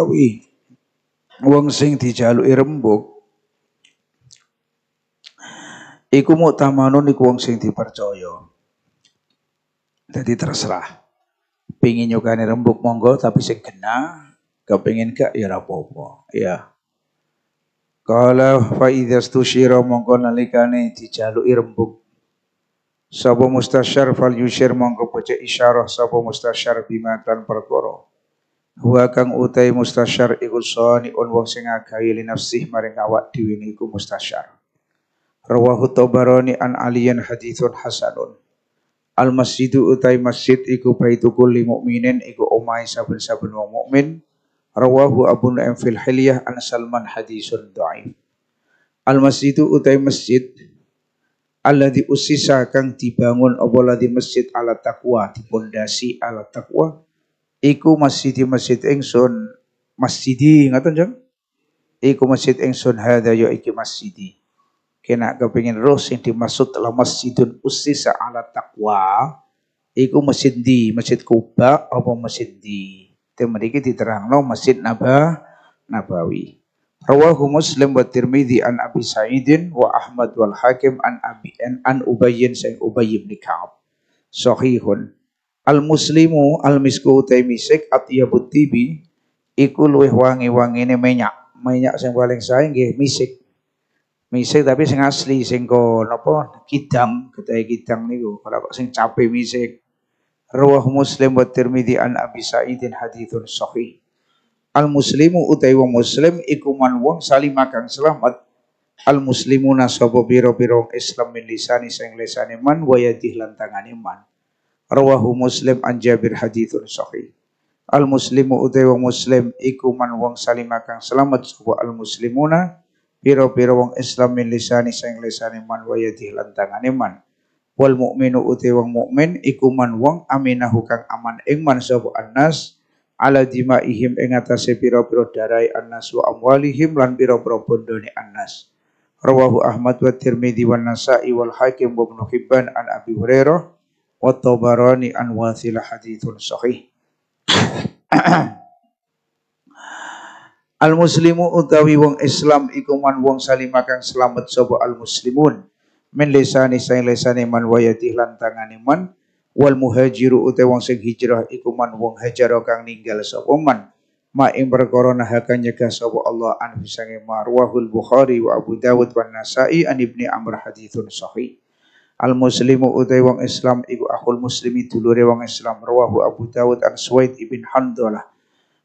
Nabawi wong sing dijaluki rembug iku muktamanun iku wong sing dipercaya jadi terserah pingin nyukani rembuk monggo tapi sing kena kepingin gak ya popo, ya kala fa idza stusyira monggo nalikane dijaluki rembuk, Sapa mustasyar fal yusyir monggo baca isyarah sapa mustasyar bima kan perkara. Huwa kang utai mustasyar iku sani'un wong sing agawe li nafsih maring awak dhewe niku mustasyar. Rawahu Tabarani an Aliyan hadithun hasanun. Al masjidu utai masjid iku baitukul li mukminin iku omahe saben-saben wong mukmin. Rawahu Abu Nu'aim fil Hilyah an Salman hadisun dhaif. Al masjidu utai masjid alladzi usisa kang dibangun apa di masjid ala taqwa di pondasi ala taqwa iku masjid masjid ingsun masjidi ngaten jeng iku masjid ingsun hadza ya iki masjidi kena kepengin roh sing dimaksud la masjidun usisa ala taqwa iku masjid di masjid Kuba apa masjid di temriki diterangno masjid nabah Nabawi Rawahu Muslim wa Tirmidzi an Abi Sa'idin wa Ahmad wal Hakim an Abi an, an Ubayyin sing Ubay bin Ka'ab sahihun al-muslimu al-misku temisik atiyabut tibi iku luwih wangi ini minyak. Minyak yang paling saya nggih misik. Misik tapi sing asli sing ko napa kidang, kedae kidang niku. Kalau kok sing cape misik. ruh Muslim wa Tirmidzi an Abi Sa'idin hadithun sahih. Al muslimu utai wong muslim iku man wong salim makan selamat. Al muslimuna sapa pira-pira Islam min lisani sing lisane man wa yadih lan man rawahu muslim an jabir hadithun sahih al muslimu utai wong muslim iku man wong salimakang selamat sapa al muslimuna Piro-piro wong islam min lisani sing lisani man wa yadi lan man wal mukminu utai wong mukmin iku man wong aminahu kang aman ing man sapa annas ala dimaihim ing atase pira darai annas wa amwalihim lan piro-piro bondone annas rawahu Ahmad wa Tirmidzi wa Nasa'i wal Hakim wa Ibn Hibban an Abi Hurairah wa tabarani an wasilah hadithun sahih Al muslimu utawi wong Islam iku man wong salima kang slamet sapa al muslimun min lisani saing lisane man wayati lan tangane man wal muhajiru utawi wong sing hijrah iku man wong hajaro kang ninggal sapa man ma ing perkara nahaka nyegah sapa Allah an sange marwahul bukhari wa abu dawud wan nasai an ibni amr hadithun sahih Al muslimu utai wong Islam iku akhul muslimi dulure wong Islam rawahu Abu Dawud an Suwaid ibn Handalah.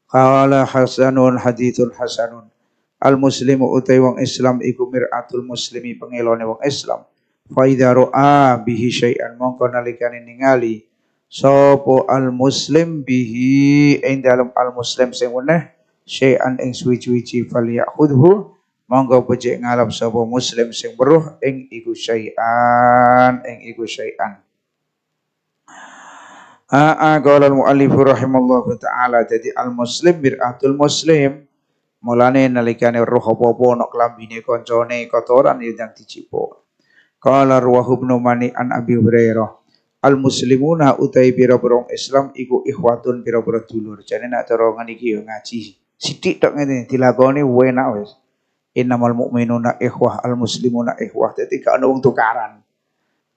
Qala hasanun hadithun hasanun. Al muslimu utai wong Islam iku mir'atul muslimi pengelone wong Islam. Fa idza ra'a bihi syai'an mongko nalikane ningali sapa al muslim bihi ing al muslim sing weneh syai'an ing suwi-suwi fal ya'khudhu monggo becik ngalap sapa muslim sing beruh ing iku syai'an ing iku syai'an Aa qala al-muallif rahimallahu taala jadi al-muslim mir'atul muslim mulane nalikane roh apa-apa ana klambine kancane kotoran yang ya dicipo Qala ruwahu ibn Mani an Abi Hurairah al-muslimuna utai pira-pira Islam iku ikhwatun pira-pira dulur jane nak cara ngene iki yo ya ngaji sithik tok ngene dilakoni enak wis innamal mu'minuna ikhwah al muslimuna ikhwah dadi gak ana wong tukaran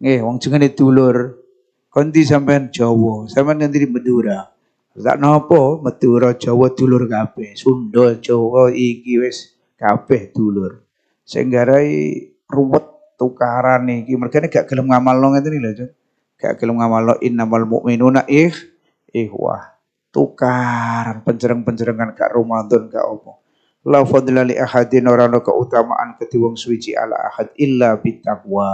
nggih wong jengene dulur kondi sampean Jawa sampean ngendi Madura tak nopo Madura Jawa dulur kabeh Sunda Jawa iki wis kabeh dulur sing garai ruwet tukaran iki mergane gak gelem ngamalno ngene lho gak gelem ngamalno innamal mu'minuna eh wah tukaran penjereng-penjerengan gak Ramadan gak opo la fadla li ahadin orang keutamaan kedhi wong suci ala ahad illa bitakwa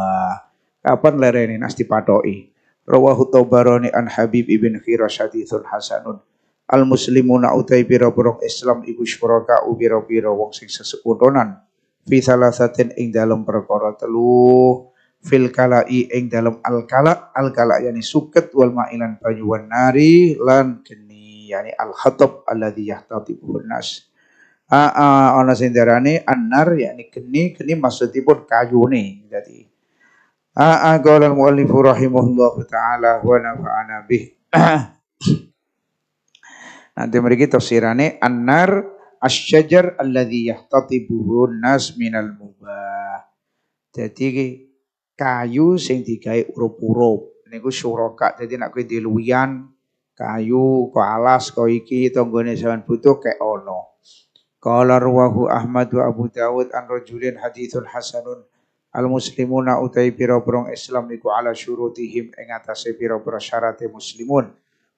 kapan lerene nas patoi rawahu tabarani an habib ibn khirash hadithun hasanun al muslimuna utai biro borong islam ibu syuraka ubiro biro wong sing sesekutonan fi salasatin ing dalam perkara telu fil kalai ing dalam al kala al kala yani suket wal ma'ilan banyu nari lan geni yani al khatab alladhi yahtatibuhun nas Aa ana sing diarani annar yakni geni, geni maksudipun kayune. Dadi aa qala al-muallif rahimahullahu taala wa nafa'ana bih. Nanti mereka tafsirane annar asyajar alladhi yahtatibuhu nas minal mubah. Jadi kayu sing digawe urup-urup niku suraka. Jadi nek kowe diluwian kayu, kok alas, kok iki tanggane sampean butuh kek ono. Qala ruwahu Ahmad wa Abu Dawud an rajulin hadithun hasanun al muslimuna utai pira-pirang Islam iku ala syurutihim ing atase pira-pira syarate muslimun.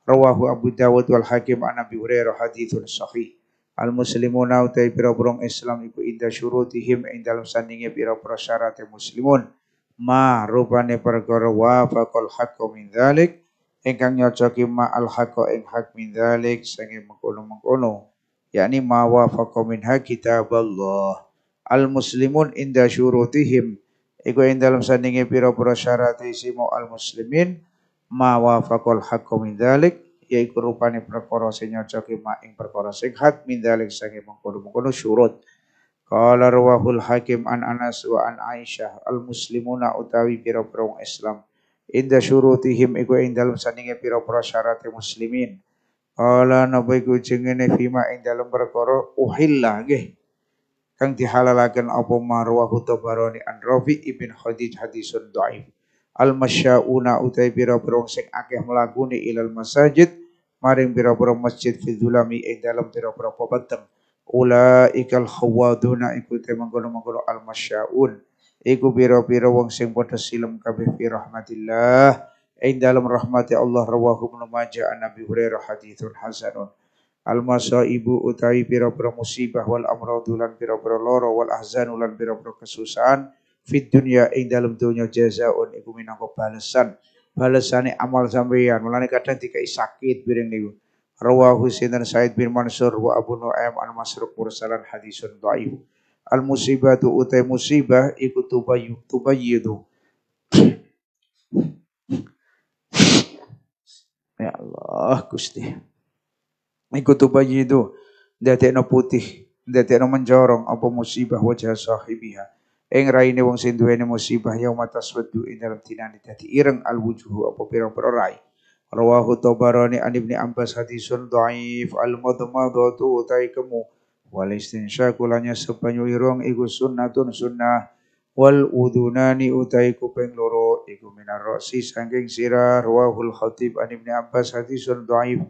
Rawahu Abu Dawud wal Hakim an Abi Hurairah hadithun sahih. Al muslimuna utai pira-pirang Islam iku inda syurutihim ing dalam sandinge pira-pira syarate muslimun. Ma rupane perkara wa faqal haqqu min dzalik ingkang nyocoki ma al haqqu ing hak min dzalik sing mengkono-mengkono yakni ma wafaqa minha kitaballah al muslimun inda syurutihim iku ing dalam sandinge pira-pira syarat isi al muslimin ma wafaqal haqqu min dzalik yaiku rupane perkara sing nyocoki ma ing perkara sing hak min sange mengkono-mengkono syurut Qala rawahul hakim an Anas wa an Aisyah al muslimuna utawi pira-pira Islam inda syurutihim iku ing dalam sandinge pira-pira syarat muslimin Ala napa iku jengene fima ing dalem perkara uhillah nggih. Kang dihalalaken apa marwa baroni an Rafi ibn Khadij hadisun dhaif. Al masyauna utai pira-pira sing akeh mlakune ilal masajid maring pira-pira masjid fi dzulami ing dalem pira-pira pepeteng. Ulaikal khawaduna iku te mengkono-mengkono al masyaun. Iku pira-pira wong sing padha silem kabeh fi rahmatillah in dalam rahmati Allah rawahu Ibnu Nabi an Abi Hurairah hadithun hasanun al masaibu utai pira biro musibah wal amradu biro pira wal ahzanulan biro pira kesusahan dunya in dalam dunya jazaun iku minangka balesan amal sampeyan mulane kadang dikai sakit biring niku rawahu sinan Said bin Mansur wa Abu Nu'aim al Masruq mursalan hadisun dhaif al tu utai musibah iku tubayyu tubayyidu Ya Allah Gusti. Iku tubayidu dadekno putih, dadekno menjorong apa musibah wajah sahibiha. Ing raine wong sing duweni musibah yauma taswaddu ing dalam dinane dadi ireng al wujuhu apa pirang-pirang rai. Rawahu Tabarani an Ibnu Abbas hadisun dhaif al madmadatu taikemu wal istinsyaku lanya sepanyu irung iku sunnatun sunnah wal udunani utai kuping loro iku minar rosi sangking sirah ruahul khatib an ibni abbas hadisun dhaif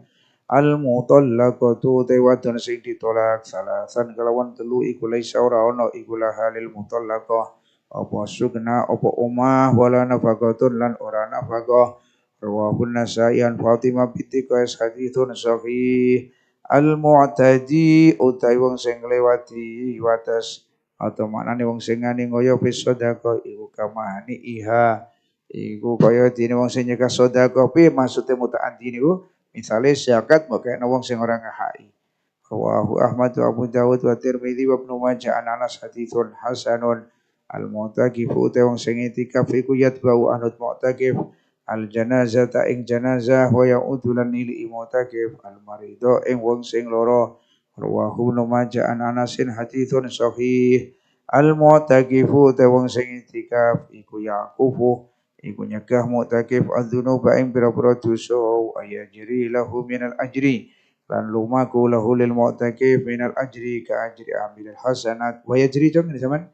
al mutallaqatu utai wadon sing ditolak salasan kelawan telu iku laisa ora ono iku lahalil mutallaqah apa sugna apa umah wala nafaqatun lan ora nafaqah rawahun nasai an fatimah binti hati hadithun sahih al mu'taji utai wong sing lewati watas atau maknane wong sing ngani ngoyo fi sedekah iku kamani iha iku kaya dene wong sing nyekah sedekah pi maksude mutaaddi niku misale zakat maka wong sing ora ngahai rawahu Ahmad wa Abu Dawud wa Tirmidzi wa Ibnu Majah an Anas haditsun hasanun al mu'taqif uta wong sing itikaf iku bau anut mu'taqif al janazah ta ing janazah wa ya'udulan ila mu'taqif al marido ing wong sing loro. Rawahu numaja an Anasin hadithun sahih. Al mu'takifu te wong sing itikaf iku yaqufu iku nyegah mu'takif adzunuba ing pira-pira dosa ayajri lahu minal ajri lan lumaku lahu lil mu'takif minal ajri ka ajri amilil hasanat wa yajri jam ini zaman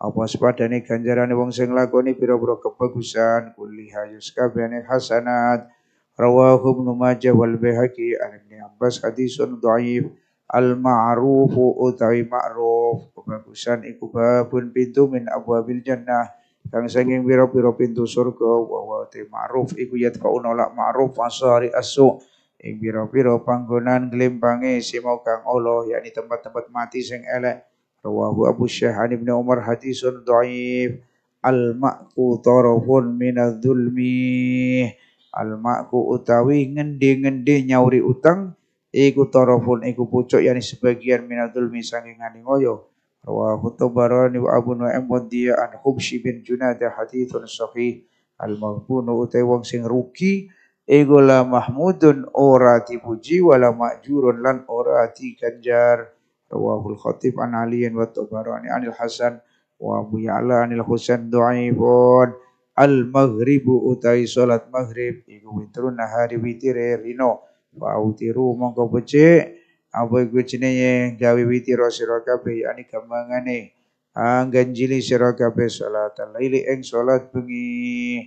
apa sepadane ganjaran wong sing lakoni pira-pira kebagusan kulliha yuskabene hasanat rawahu ibnu majah wal bihaqi ambas ibn abbas hadisun dhaif al ma'rufu utawi ma'ruf kebagusan iku babun pintu min abwabil jannah kang sanging pira-pira pintu surga wa wa te ma'ruf iku yatfa'u nolak ma'ruf fasari asu ing pira-pira panggonan glembange simau kang Allah yakni tempat-tempat mati sing elek rawahu Abu Syahhan bin Umar hadisun dhaif al ma'ku tarafun min zulmi al ma'ku utawi ngendi-ngendi nyauri utang iku tarafun iku pucuk yani sebagian minatul misanging aningoyo rawahu tabarani wa abu nu'aim wa diya an khubshi bin junadah hadithun sahih al maghbunu utai wong sing rugi iku la mahmudun ora dipuji wala ma'jurun lan ora diganjar rawahul khatib an aliyin wa tabarani anil hasan wa abu ya'la anil husain dhaifun al maghribu utai salat maghrib iku witrun nahari witire rino pak utiru mongko becik apa iku jenenge gawe witira sira kabeh yani gamangane angganjili ah, sira kabeh salat laili ing salat bengi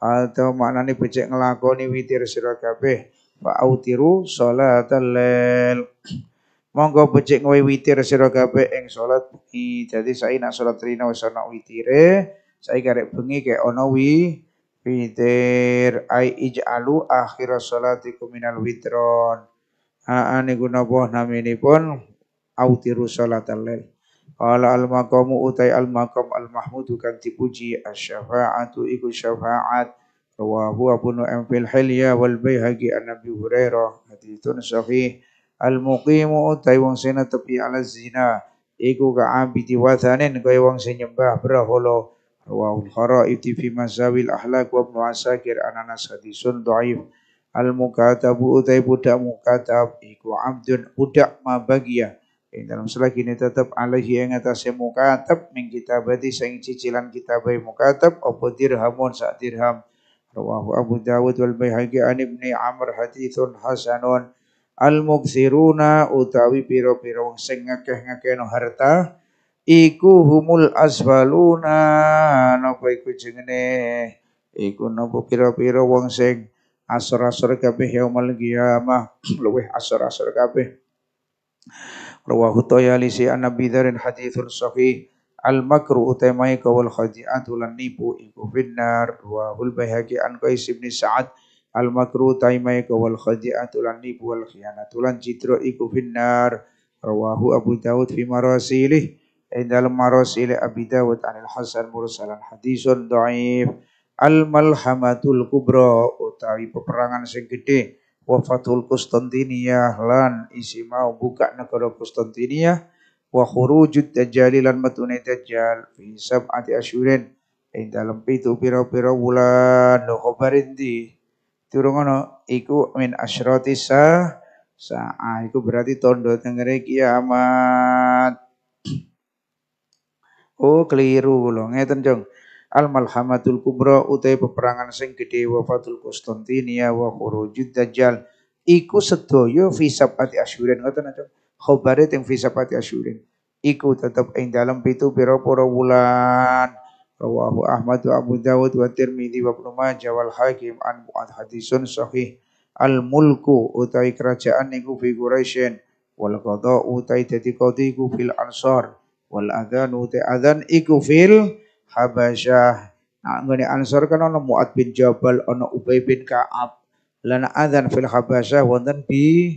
atau ah, maknane becik nglakoni witir sira kabeh pak autiru salat lail monggo becik ngawi witir sira kabeh ing salat bengi dadi saiki nak salat rina wis ana witire saiki karek bengi kek ana wi Witir ai ij'alu akhir salatikum minal witron. Haane gunapa naminipun autiru salatal lail. Qala al maqamu utai al maqam al mahmudu kan dipuji asyafa syafaatu iku syafa'at wa huwa bunu am fil hilya wal baihaqi an Nabi Hurairah haditsun sahih al muqimu utai wong sing tepi ala zina iku ka abidi wathanin kaya wong sing nyembah Rawahul Kharaiti fi mazawil ahlak wa ibnu Asakir ananas hadisun dhaif. Al mukatabu utai budak mukatab iku abdun budak mabagia. Ing dalam selagi kini tetap alaihi yang atasnya mukatab min kitabati saing cicilan kitabai mukatab apa dirhamun sa dirham. Rawahu Abu Dawud wal Baihaqi an Ibni Amr hadithun hasanun. Al mukthiruna utawi piro-piro sing ngakeh no harta iku humul asfaluna napa iku jengene iku napa pira-pira wong sing asor-asor kabeh yaumul qiyamah luweh asor-asor kabeh rawahu tayalisi an nabi dzarin haditsun sahih al makru utamai kawal khadi'atu lan nipu iku finnar rawahul baihaqi an qais bin sa'ad al makru taimai kawal khadi'atu lan nipu wal khianatu lan citra iku finnar rawahu abu daud fi marasilih عند المراسل أبي داود عن الحسن مرسل حديث ضعيف Al-Malhamatul Kubro utawi peperangan sing wafatul Konstantiniyah lan isi mau buka negara Konstantiniyah wa khurujud dajjal lan matune dajjal fi sab'ati asyurin ing dalem pitu pira-pira wulan no khabarin di durung iku min asyrati sa sa'a iku berarti tondo tengere kiamat Oh keliru kula. Ngeten, Jong. Al malhamatul kubra utai peperangan sing gedhe wafatul Konstantinia wa khurujud dajjal iku sedaya fi sabati asyurin ngoten to khabare teng fi sabati asyurin iku tetep ing dalem pitu pira pira wulan rawahu Ahmad wa Abu Dawud wa Tirmidzi wa Ibnu Majah wal Hakim an mu'ad hadisun sahih al mulku utai kerajaan niku fi Quraisyin wal qada utai dadi qadi iku fil ansar wal adzanu te adzan iku fil Habasyah nak ngene Ansar kan ana Muad bin Jabal ono Ubay bin Ka'ab lana adzan fil Habasyah wonten bi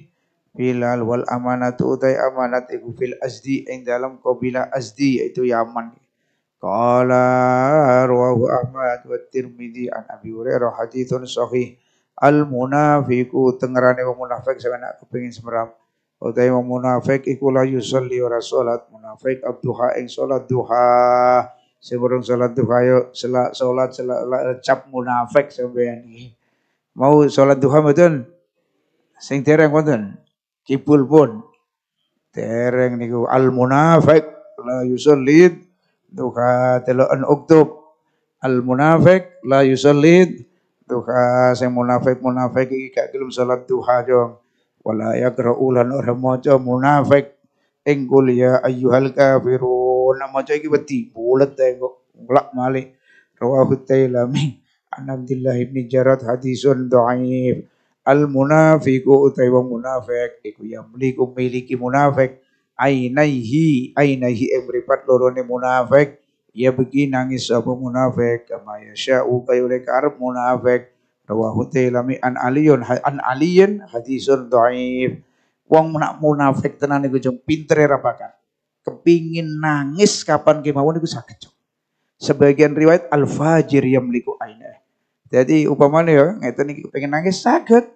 Bilal wal amanatu utai amanat iku fil azdi ing dalam kabilah azdi yaitu Yaman. Qala rawahu Ahmad wa Tirmidzi an Abi Hurairah haditsun sahih. Al munafiku tengerane wong munafik sampeyan nak kepengin semerap utai wong munafik iku la yusolli ora salat munafik abduha ing salat duha sing urung salat duha yo solat, salat cap munafik sampeyan iki mau salat duha mboten sing dereng wonten kipul pun dereng niku al munafik la yusolli duha telokan uktub al munafik la yusolli duha sing munafik munafik iki gak gelem salat duha jong wala yaqra'ulan ora maca munafik ing qul ya ayyuhal kafirun maca iki wedi bulet ae kok bolak malik rawahu tailami an Abdullah ibn Jarad hadisun dhaif al munafiqu utawa munafik iku yamliku miliki munafik ainaihi ainaihi ing mripat lorone munafik ya begi nangis apa munafik kama yasya'u kaya oleh munafik Rawahu Tailami an Aliyun an Aliyin hadisun dhaif. Wong nak munafik tenan iku jeng pinter ra bakal. Kepingin nangis kapan kemawon iku saged. Sebagian riwayat al fajir yamliku aina. Jadi upamane ya ngeten iki pengen nangis sakit.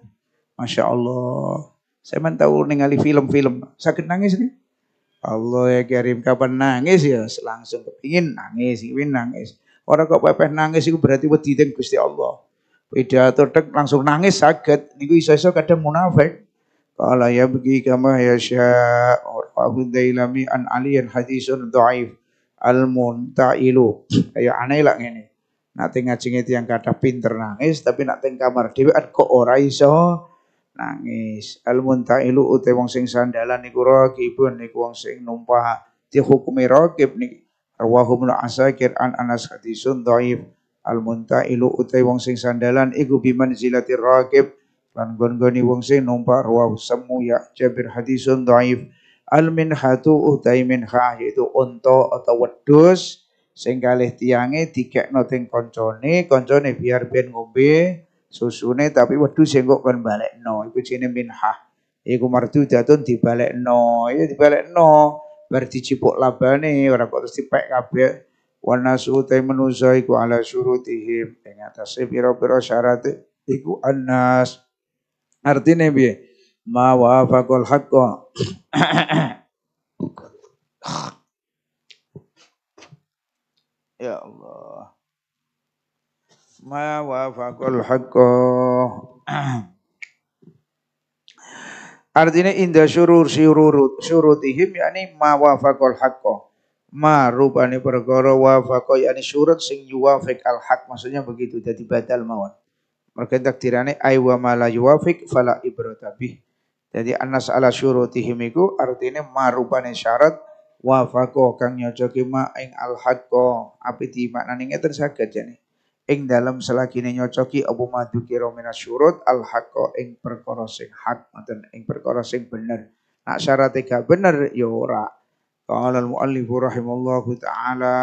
Masya Allah. Saya men tahu ningali film-film sakit nangis nih. Allah ya kirim kapan nangis ya langsung kepingin nangis, kepingin nangis. Orang kok pepeh nangis itu berarti wedi Gusti Allah pidato tek langsung nangis sakit niku iso-iso kadang munafik qala ya bagi kama yasha benda dailami an aliyan hadisun dhaif al muntailu ayo aneh lah ngene nak teng ngajenge tiyang kathah pinter nangis tapi nak teng kamar dhewean kok ora iso nangis al muntailu ute wong sing sandalan niku rakibun niku wong sing numpah di hukumi rakib niku rawahu ibnu asakir an anas hadisun dhaif al muntailu utai wong sing sandalan iku biman zilatir raqib lan gon-goni wong sing numpak rawu semu ya jabir hadisun dhaif al minhatu utai minha yaitu unta atau wedus, sing kalih tiange dikekno teng koncone koncone biar ben ngombe susune tapi wedhus sing kok kon balekno iku jenenge minhah iku mardudatun dibalekno ya dibalekno berarti dicipuk labane ora kok terus dipek kabeh wan nasu utai manusa iku ala syurutihim ing atase pira-pira syarat iku annas artine piye ma wafaqul haqqo ya Allah ma wafaqul haqqo artinya indah syurur syururut syurutihim yakni ma wafaqul haqqo ma rupane perkara wafaqa yani syurat sing yuwafiq al haq maksudnya begitu jadi badal mawon mereka takdirane ai wa ma la yuwafiq fala ibrata bih jadi anas ala syurutihim iku artine ma rupane syarat wafaqa kang nyocoki ma ing al haqqa api di maknane ngeten saged jane ing dalam selagine nyocoki abu madu kira minas syurut al haqqa ing perkara sing hak ngoten ing perkara sing bener nak syarat gak bener ya ora Qala al-muallif rahimallahu ta'ala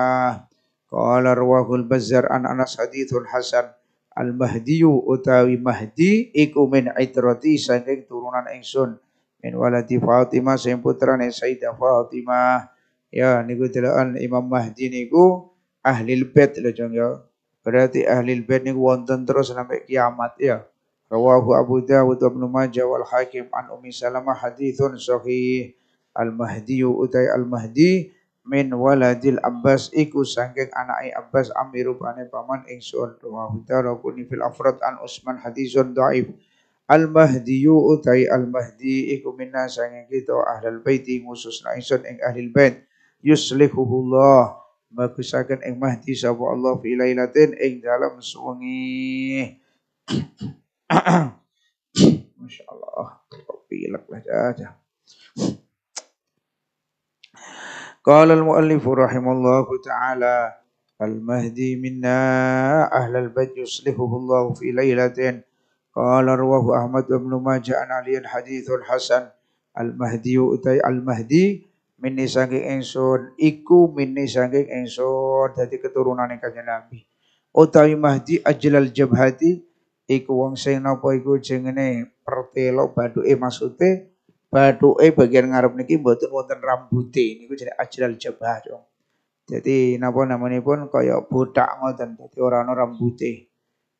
Qala rawahul bazzar an anas hadithul hasan Al-Mahdiyu utawi Mahdi iku min idrati saking turunan ingsun min waladi Fatimah sing putrane Sayyidah Fatimah ya niku delokan Imam Mahdi niku ahli bait lho jong berarti ahli bait niku wonten terus sampai kiamat ya rawahu Abu Dawud wa wal Hakim an Ummi Salamah hadithun sohi al-Mahdi utai al-Mahdi min waladil Abbas iku sangking anai Abbas amirubane paman ingsun wa hudarakuni fil afrad an Usman hadizun daif Al-Mahdiyu utai Al-Mahdi iku minna sanging kita ahlul baiti khususna ingsun ing ahlul bait yuslihuhullah bagusaken ing Mahdi sapa Allah fi lailatin ing dalem suwengi Masyaallah pilek lah aja قال المؤلف رحمه الله تعالى المهدي منا أهل البيت يصلحه الله في ليلة قال رواه أحمد بن ماجه عن علي الحديث الحسن المهدي أتي المهدي minni sangking ingsun iku minni sangking ingsun dadi keturunane kanjeng Nabi utawi Mahdi ajlal jabhati iku wong sing napa iku jengene pertelo bathuke maksude eh bagian ngarep niki mboten wonten ini gue jenenge ajral jabah cung. Jadi napa pun kaya botak ngoten orang orang ana rambute.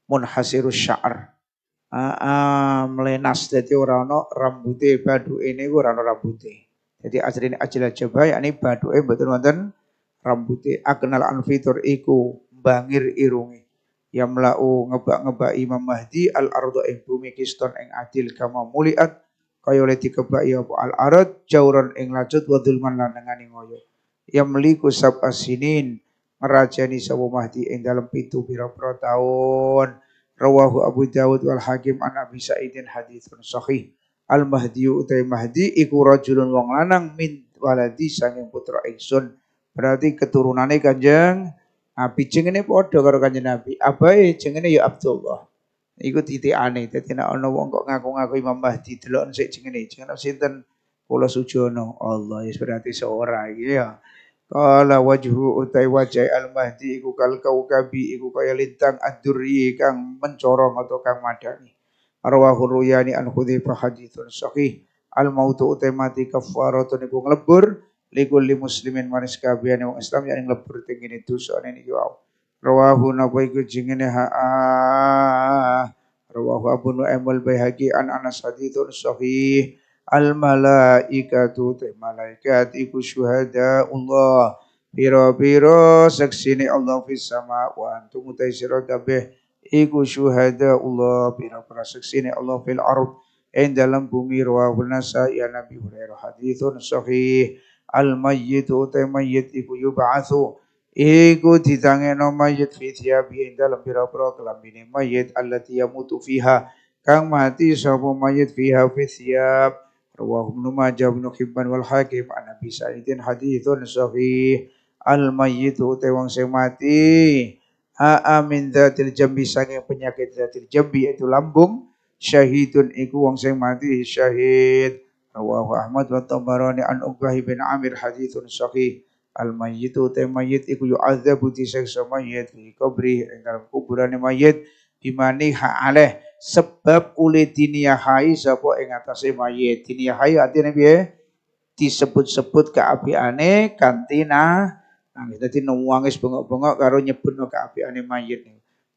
Munhasirus sya'ar. Aa, melenas orang orang rambuti rambute bathuke niku orang orang rambuti Jadi asline ajral jabah yakni bathuke mboten wonten rambute aknal an fitur iku bangir irungi melau ngebak-ngebak Imam Mahdi al ardo ing bumi kiston ing adil kama muliat kaya oleh dikebak ya apa al arad jauran ing lajut wa dzulman lan nengani ngoyo ya meliku sab asinin ngerajani mahdi ing dalam pintu pira pro tahun. rawahu Abu Dawud wal Hakim an Abi Sa'idin haditsun sahih al mahdi utai mahdi iku rajulun wong lanang min waladi sanging putra ingsun berarti keturunane kanjeng Nabi jengene padha karo kanjeng Nabi Abai jengene ya Abdullah Iku titikane dadi nek ono wong kok ngaku-ngaku Imam Mahdi delok sik jengene jenenge sinten Kula Sujono Allah ya berarti seorang Iya. Kala wajhu utai wajai al-mahdi iku kal kabi, iku kaya lintang aduri kang mencorong atau kang madani. Arwahur ruyani an khudhifa hadithun sahih. Al-mautu utai mati kafaratun iku nglebur li muslimin manis kabiani wong Islam yang nglebur tinggi dosa ini wae rawahu napa iku jengene ha rawahu Abu Nu'aim al Baihaqi an Anas hadithun sahih al malaikatu te malaikat iku syuhada Allah piro-piro saksine Allah filsama, sama wa antum utaisira kabeh iku syuhada Allah piro saksi saksine Allah fil ard endalam dalam bumi rawahu nasa ya Nabi Hurairah hadithun sahih al mayyitu te mayyit iku yub'atsu Iku ditangeno mayit fi thiyabi ing dalem pira-pira kelambine mayit allati yamutu fiha kang mati sapa mayit fiha fi thiyab rawahu Ibnu Majah Ibnu Hibban wal Hakim an Abi Sa'idin haditsun sahih al mayyitu te wong mati ha amin dzatil jambi sange penyakit dzatil jambi itu lambung syahidun iku wong sing mati syahid ruwah Ahmad wa Tabarani an Uqbah bin Amir haditsun sahih al mayyitu te mayyit iku yu'adzabu disiksa mayyit fi qabri ing dalem kuburane mayyit bimani ha aleh sebab uli diniyahai sapa ing atase mayyit diniyahai artine piye disebut-sebut keapiane kanthi nah nangis dadi nangis bengok-bengok karo nyebutno keapiane mayyit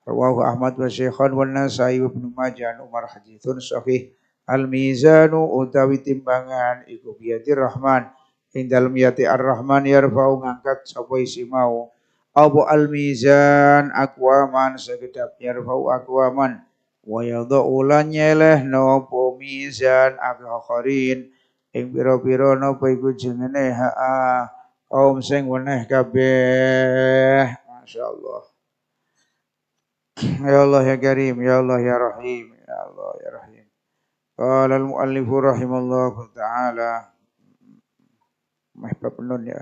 Rawahu Ahmad wa Ahmad wa Nasai wa Ibnu Majah Umar hadithun sahih Al mizanu utawi timbangan iku biati Rahman dalam dalem ar-rahman yarfa'u ngangkat sapa isi mau abu al-mizan akwaman segedap yarfa'u akwaman wa yadha'u leh no napa mizan akharin ing pira-pira napa iku jenenge ha kaum sing weneh kabeh allah Ya Allah ya Karim ya Allah ya Rahim ya Allah ya Rahim قال al رحمه الله taala Mahbab nun ya.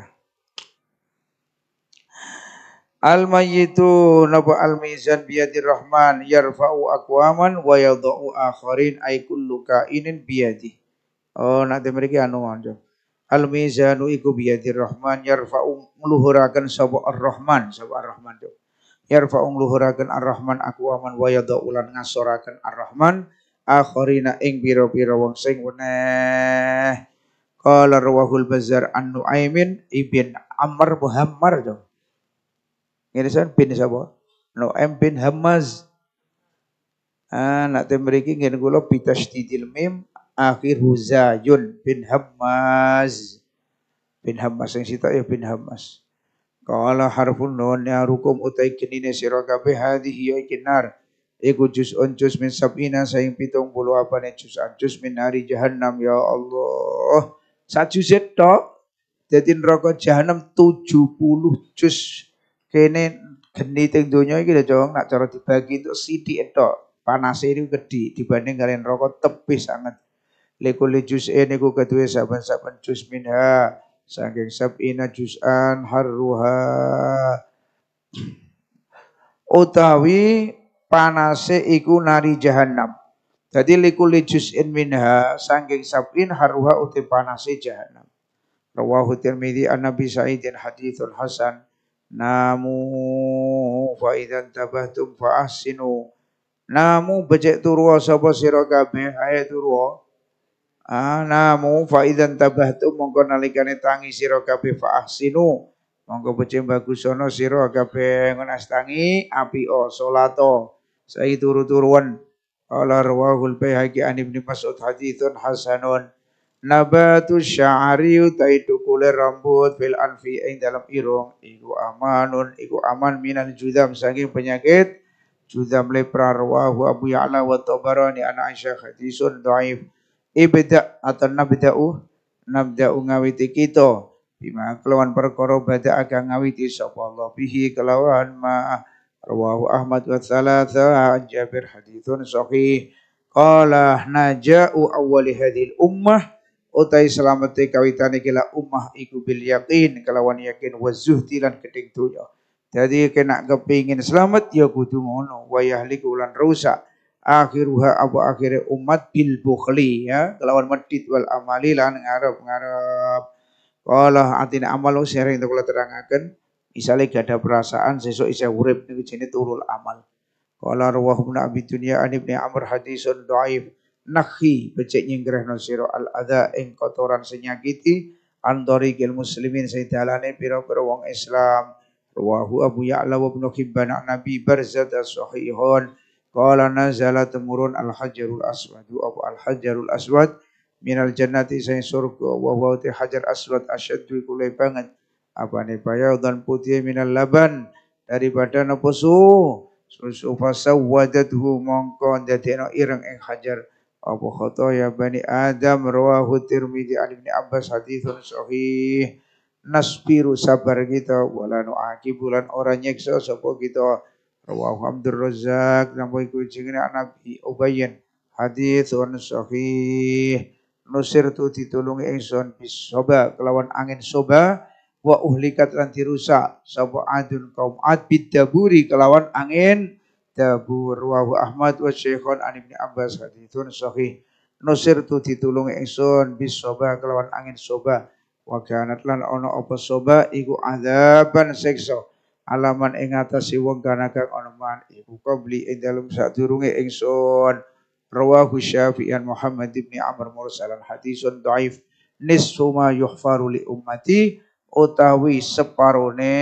Al mayyitu napa al mizan biyadir rahman yarfa'u aqwaman wa yadha'u akharin ay kullu kainin biyadi. Oh nanti mereka anu mawon. Al mizanu iku biyadir rahman yarfa'u luhurakan sabo ar-rahman sabo ar-rahman. Yarfa'u luhurakan ar-rahman akuaman wa yadha'u lan ngasorakan ar-rahman akharina ing biro-biro wong sing weneh Qala rawahul bazar an Nuaimin ibn Amr Muhammad tu. Ini san bin siapa? Nuaim bin Hamaz. Ah, nak temeriki ngen kula didil mim akhir Huzayun bin Hamaz. Bin Hamaz yang sita ya bin Hamaz. Qala harfun nun ya rukum utai kinine sira kabeh hadhihi ya kinar. Iku juz on min sab'ina saing pitung puluh apa ne jus an min hari jahannam ya Allah. Satu juzit tok. Jadi neraka jahanam tujuh puluh juz. Kene geni teng donya gitu, lho, nak cara dibagi itu sidi tok. Panase ini gede dibanding kalian rokok tepis sangat. Lekule juz e niku kedue saban-saban jus minha saking sab'ina an harruha utawi panase iku nari jahanam jadi likuli juz'in minha sangking sab'in haruha uti panasi jahannam. Rawahu Tirmidzi an Nabi Sa'idin hadithun hasan. Namu faidan tabah tabahtum fa Namu becek turwa sapa sira ayat ae turwa. Ah, namu faidan tabah tabahtum mongko nalikane tangi sira kabeh fa ahsinu. Mongko becek bagusono ana sira tangi api o solato. Saya turu-turuan Qala rawahul Baihaqi an Ibnu Mas'ud hadithun hasanun. Nabatu sya'ari utai dukule rambut fil anfi ing dalam irung iku amanun iku aman minal judam saking penyakit judam lepra rawahu Abu Ya'la wa Tabarani an Aisyah hadisun dhaif. Ibda atau nabda'u nabda'u ngawiti kita bima kelawan perkara bada akan ngawiti sapa Allah bihi kelawan ma Rawahu Ahmad wa thalatha an Jabir hadithun sahih. Qala naja'u awwali hadhil ummah utai selamate kawitane kila ummah iku bil yakin kelawan yakin wa zuhdi lan gedeng donya. Jadi kena kepingin selamat ya kudu ngono wa yahliku lan rusak akhiruha apa akhirnya umat bil bukhli ya kelawan medit wal amali lan ngarep ngarep. Qala atina amalu sering kula terangaken Isale gak ada perasaan sesuk isih urip niku jenenge turul amal. Qala rawahu ibn Abi Dunya an ibn Amr hadisun dhaif nakhi becik nyinggrehno sira al adza ing kotoran senyakiti antarikil muslimin sedalane pira-pira wong Islam. Rawahu Abu Ya'la wa Ibn Hibban Nabi Barzat as-Sahihun Qala nazala temurun al-hajarul aswad Abu al-hajarul aswad Minal jannati saya surga Wa huwa hajar aswad asyadu kulai banget apa nih dan putih minal laban daripada nopo su susu fasawadathu mongko dadekno ireng eng hajar apa ya bani adam rawahu tirmidzi alim ibni abbas hadithun sahih nasbiru sabar kita wala bulan orang nyeksa sopo kita rawahu abdur razzaq nampo iku jenenge nabi ubayyin hadithun sahih nusir tu ditulungi ingsun bisoba kelawan angin soba wa uhlikat lan dirusak sapa adun kaum ad bidaburi kelawan angin dabur wa Ahmad wa Syekhon an Ibnu Abbas haditsun sahih nusir tu ditulung ingsun bis soba kelawan angin soba wa kanat lan ana apa soba iku azaban siksa alaman ing atase wong kana kang ana man iku beli ing dalem sadurunge ingsun rawahu Syafi'an Muhammad ibni Amr mursalan haditsun dhaif nisfu ma yuhfaru li ummati utawi separone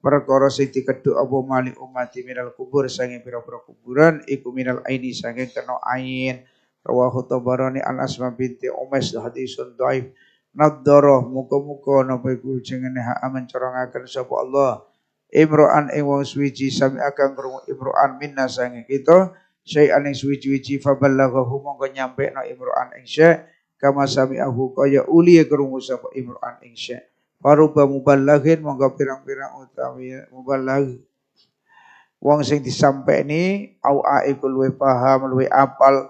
perkara sing dikedhuk apa mali umat minal kubur sange pira-pira kuburan iku minal aini sange kena ain rawahu tabarani an asma binti umes hadisun dhaif nadharah muka-muka napa iku jengene hak amen corongaken sapa Allah Imro'an ing wong suwiji sami akan krungu Imro'an minna sange kita syai'an ing suwiji-wiji faballaghahu mongko nyampe no Imro'an ing syai' kama sami ahu kaya uli krungu sapa Imro'an ing syai' Paruba mubalaghin monggo pirang-pirang utawi mubalagh wong sing disampeni au aiku luwe paham luwe apal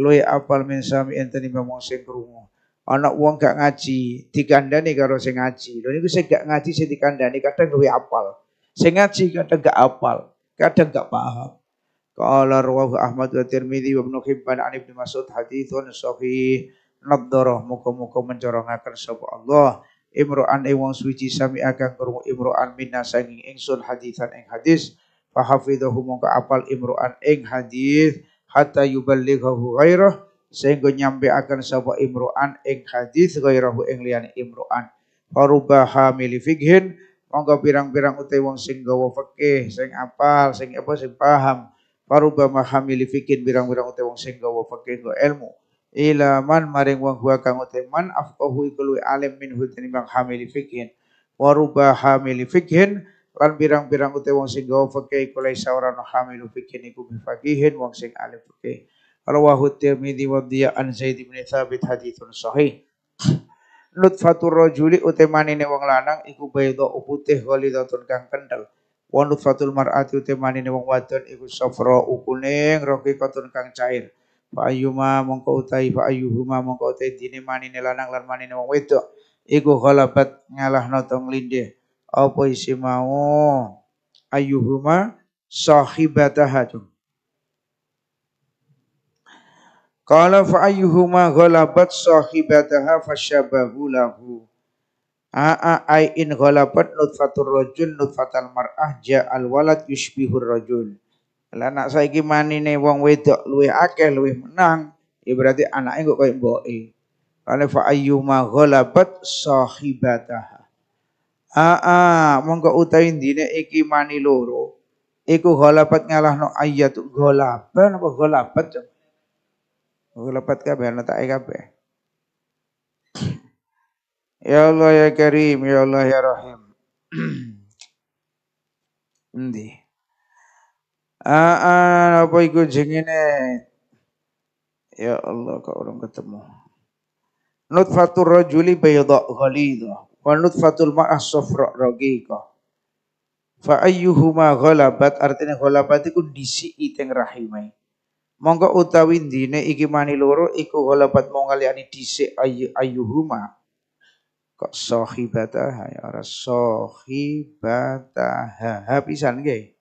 luwe apal min sami enteni wong sing krungu ana wong gak ngaji dikandani karo sing ngaji lho niku sing gak ngaji sing dikandani kadang luwe apal sing ngaji kadang gak apal kadang gak paham qala rawahu Ahmad wa Tirmidzi wa Ibnu Hibban an Ibnu Mas'ud hadithun sahih nadharah muka-muka mencorongaken sapa Allah imro'an e wong suci sami akan krungu imro'an minna sanging ingsun hadisan ing hadis fa hafidhahu mongko apal imro'an ing hadis hatta yuballighahu ghairah sehingga nyampe akan sapa imro'an ing hadis ghairahu ing liyane imro'an farubaha mili fikhin mongko pirang-pirang utai wong sing gawa fikih sing apal sing apa sing paham farubama hamili fikin pirang-pirang utai wong sing gawa fikih go ilmu ila man maring wong huwa kang uteman afqahu iku luwih alim minhu bang hamil fikhin wa ruba hamil fikhin lan pirang-pirang ute wong sing gawe fikih iku laisa ora no hamil fikhin iku bifaqihin wong sing alim fikih rawahu tirmidzi wa dhiya an zaid bin thabit haditsun sahih nutfatur rajuli utemanine wong lanang iku baydha putih ghalidatun kang kendel wa nutfatul mar'ati utemanine wong wadon iku safra kuning rogi kang cair fa ayyuma mongko utai fa ayyuhuma mongko utai dine manine lanang lan manine wong wedok iku ghalabat ngalahno tong lindih apa isi mau ayyuhuma sahibataha Qala fa ayyuhuma ghalabat sahibataha fasyabahu lahu A'a ai in ghalabat nutfatur rajul nutfatal mar'ah ja'al walad yushbihur rajul lah anak saiki manine wong wedok luwih akeh luwih menang, ya berarti anaknya kok koyo mboke. Kale fa ayyuma ghalabat sahibataha. Aa, mongko utawi dine iki mani loro. Iku ghalabat ngalahno ayatu ghalaban apa ghalabat? Ghalabat kabeh ana tak kabeh. Ya Allah ya Karim, ya Allah ya Rahim. Endi? Aa, ah, ah, apa iku jengine? Ya Allah, kok orang ketemu. Nutfatul rajuli bayda ghalidah wa nutfatul ma'ah safra raqiqah. Fa ayyuhuma ghalabat artinya ghalabat iku disiki teng rahimai. Monggo utawi dine iki mani loro iku ghalabat mong kaliyane dhisik ayyuhuma. Kok sahibataha ya ora ha pisan nggih.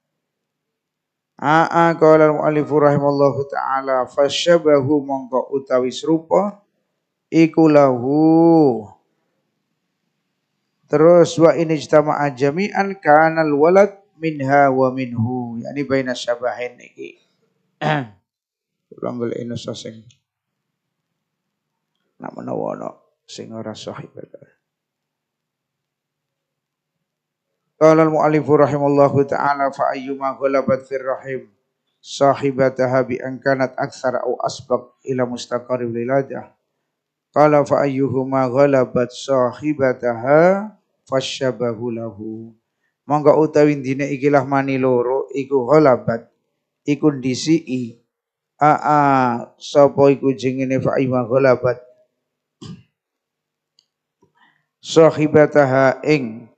A'a qala al-mu'allifu rahimallahu ta'ala fasyabahu mongko utawi serupa iku lahu Terus wa ini mi jami'an kanal walad minha wa minhu. Yani baina syabahin iki. Ulang golek nusa sing. Nak menawa ana sing ora sahih. Qala al-mu'allifu rahimallahu ta'ala fa ayyuma ghalabat fir rahim sahibataha bi an kanat aktsara aw asbaq ila mustaqarrib liladah. Qala fa ayyuhuma ghalabat sahibataha fasyabahu lahu. Mangga utawi dine ikilah mani loro iku ghalabat iku ndisiki aa sapa iku jengene fa ayyuma ghalabat sahibataha ing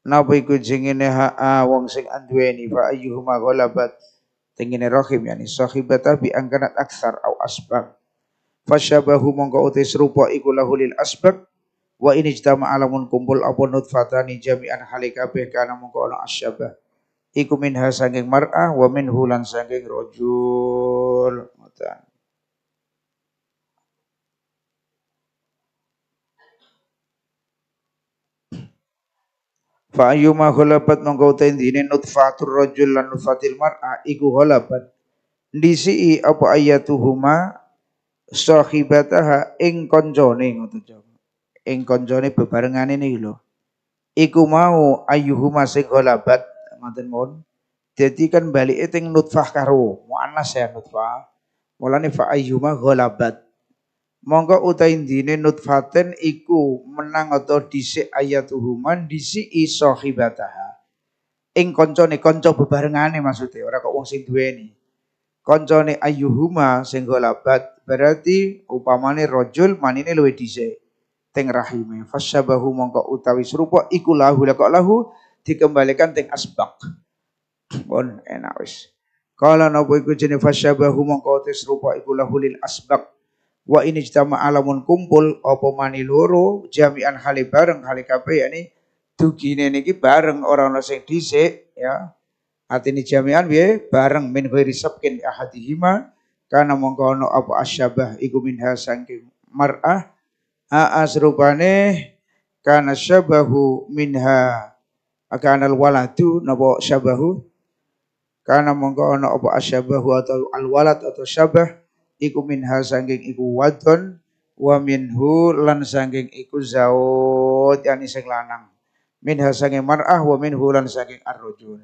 Napa iku jengene wong sing anduweni fa ayyuhuma ghalabat. Tengene rahim yani sahibata bi angkanat aksar au asbab. Fasyabahu mongko uti serupa iku lahulil asbab. Wa ini jtama alamun kumpul apa nutfatani jami'an halikabeh kana mongko ono asyabah. Iku minha sangking mar'ah wa minhu lan sangking rojul. Matan. Fa ayyuma ghalabat mongko uta intine nutfatur rajul lan nutfatil mar'a iku ghalabat. Disi apa ayatuhuma sahibataha ing kancane ngoten Jawa. Ing kancane bebarengane niki lho. Iku mau ayyuhuma sing ghalabat ngoten mon. Jadi kan balik itu nutfah karo mu'annas ya nutfah. Mulane fa ayyuma ghalabat mongko utai dini nutfaten iku menang atau disi ayatuhuman disi isohibataha ing koncone konco bebarengane maksudnya ora kok wong sing Konco koncone ayuhuma sing berarti upamane rojul manine luwe dhisik teng rahime fasyabahu mongko utawi serupa iku lahu lahu dikembalikan teng asbak pun enak wis Kalau nopo iku jenenge fasyabahu mongko utawi serupa iku lahu lil asbak wa ini jama alamun kumpul opo mani loro jami'an hale bareng hali kabeh yakni tuki niki bareng orang ana sing dhisik ya ini jami'an piye bareng min sabkin sabqin ahadihima karena mongko ana apa asyabah iku minha saking mar'ah a asrubane kana syabahu minha kana alwaladu napa syabahu karena mongko ana apa asyabahu atau alwalat atau syabah iku minha sangking iku wadon wa minhu lan sangking iku zaud yani sing lanang minha sangking mar'ah wa minhu lan sangking ar-rajul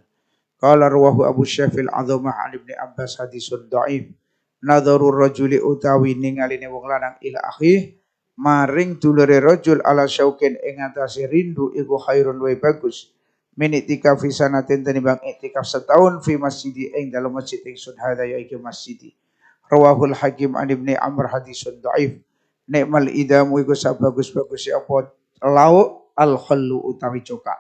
qala rawahu Abu Syafil Azamah an Ibnu Abbas hadisun dhaif nadharu rajuli utawi ningali wong lanang ila akhi maring dulure rajul ala syaukin ing atase rindu iku khairun wa bagus min itikaf fi sanatin tenimbang itikaf setahun fi masjidi ing dalam masjid ingsun hadha ya iki masjidi Rawahul Hakim an Ibni Amr hadisun dhaif. Nikmal idamu iku sabagus-bagus ya apa lauk al khallu utawi cuka.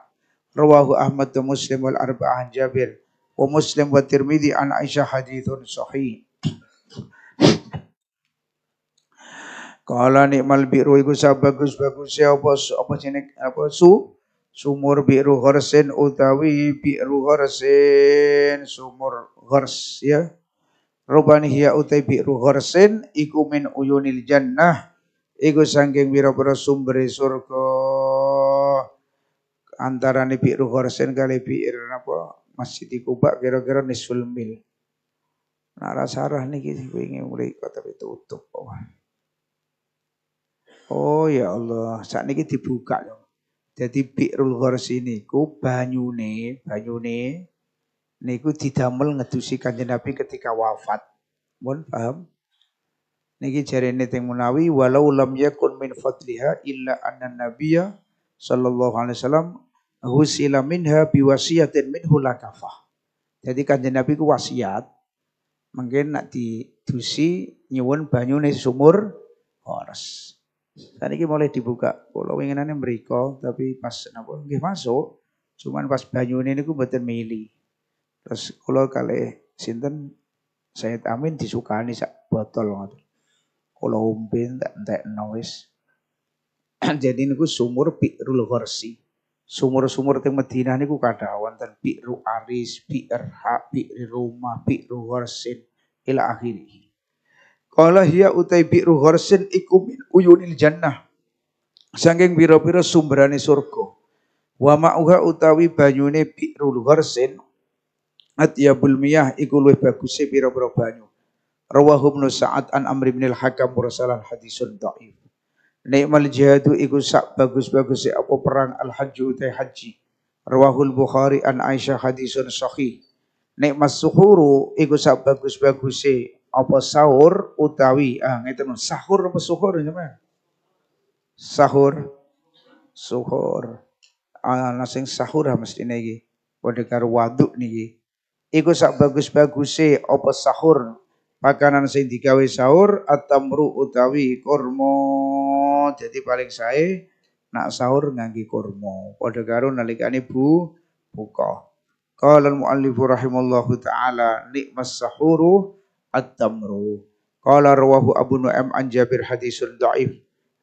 Rawahu Ahmad wa Muslim wal arba'an Jabir wa Muslim wa Tirmidzi an Aisyah hadithun sahih. Kala nikmal biru iku sabagus bagus ya apa apa sini apa su sumur biru horsin utawi biru horsin sumur hors ya Rubani hiya utai bi'ru ghorsin iku min uyunil jannah iku sangking biro-biro sumberi surga antara ni bi'ru ghorsin kali bi'ir apa masjid di Kuba kira-kira nisful mil nah rasarah ni kita ingin mulai tapi tutup oh. oh ya Allah saat ini dibuka loh ya. jadi bi'rul ghorsin iku banyune banyune niku didamel ngedusi Kanjeng Nabi ketika wafat. Mohon paham? Niki jarene teng Munawi walau lam yakun min fadliha illa anna nabiya sallallahu alaihi wasallam husila minha biwasiyatin minhu lakafah. Jadi Kanjeng Nabi ku wasiat mungkin nak didusi nyuwun banyune sumur horas. Saat ini mulai dibuka. Kalau inginannya mereka, tapi pas napa nggih masuk, cuman pas banyune niku mboten mili. Terus kula kali sinten Said Amin disukani sak botol ngoten. Kula umpin tak entekno noise Jadi niku sumur Bi'rul Gharsi. Sumur-sumur teng Madinah niku kathah wonten Bi'ru Aris, Bi'r Ha, Bi'r Rumah, Bi'ru Gharsin ila akhirih. Qala hiya utai Bi'ru Gharsin iku min uyunil jannah. Sangking biro-biro sumberane surga. Wa ma'uha utawi banyune Bi'rul Gharsin atyabul miyah iku luwih baguse pira-pira banyu. Rawahu Ibnu Sa'ad an Amr bin al-Hakam mursalan hadisun dhaif. Nikmal jihadu iku sak bagus-bagus apa perang al-hajju utai haji. Rawahul Bukhari an Aisyah hadisun sahih. Nikmat suhuru iku sak bagus-bagus apa sahur utawi ah ngeten sahur apa suhur sampean? Ya, sahur suhur. Ah sing sahur mesti niki. Padha karo waduk niki iku sak bagus-baguse apa sahur makanan sing digawe sahur atamru utawi kormo. jadi paling saya nak sahur ngangge kormo. padha karo nalikane bu buka qala al muallifu rahimallahu taala nikmas sahuru at-tamru qala rawahu abu nu'aim an jabir hadisun dhaif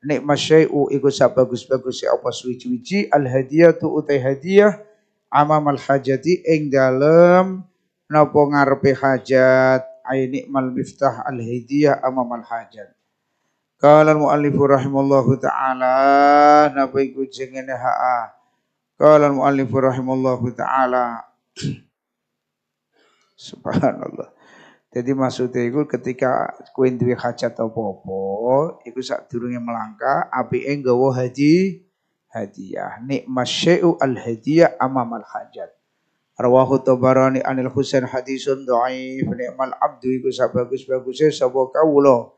nikmas syai'u iku bagus bagus apa suwi-suwi al hadiyatu utai hadiah amamal hajati ing dalem napa ngarepe hajat aini mal miftah al hidiyah amamal hajat kala al muallif rahimallahu taala napa iku jengene ha qala al muallif rahimallahu taala subhanallah jadi maksudnya itu ketika kowe duwe hajat apa-apa saat sadurunge melangkah apike nggawa haji hadiah nikmat syai'u al hadiyah amamal hajat Rawahu Tabarani anil Husain hadisun dhaif ni'mal abdu iku sabagus-baguse sapa kawula.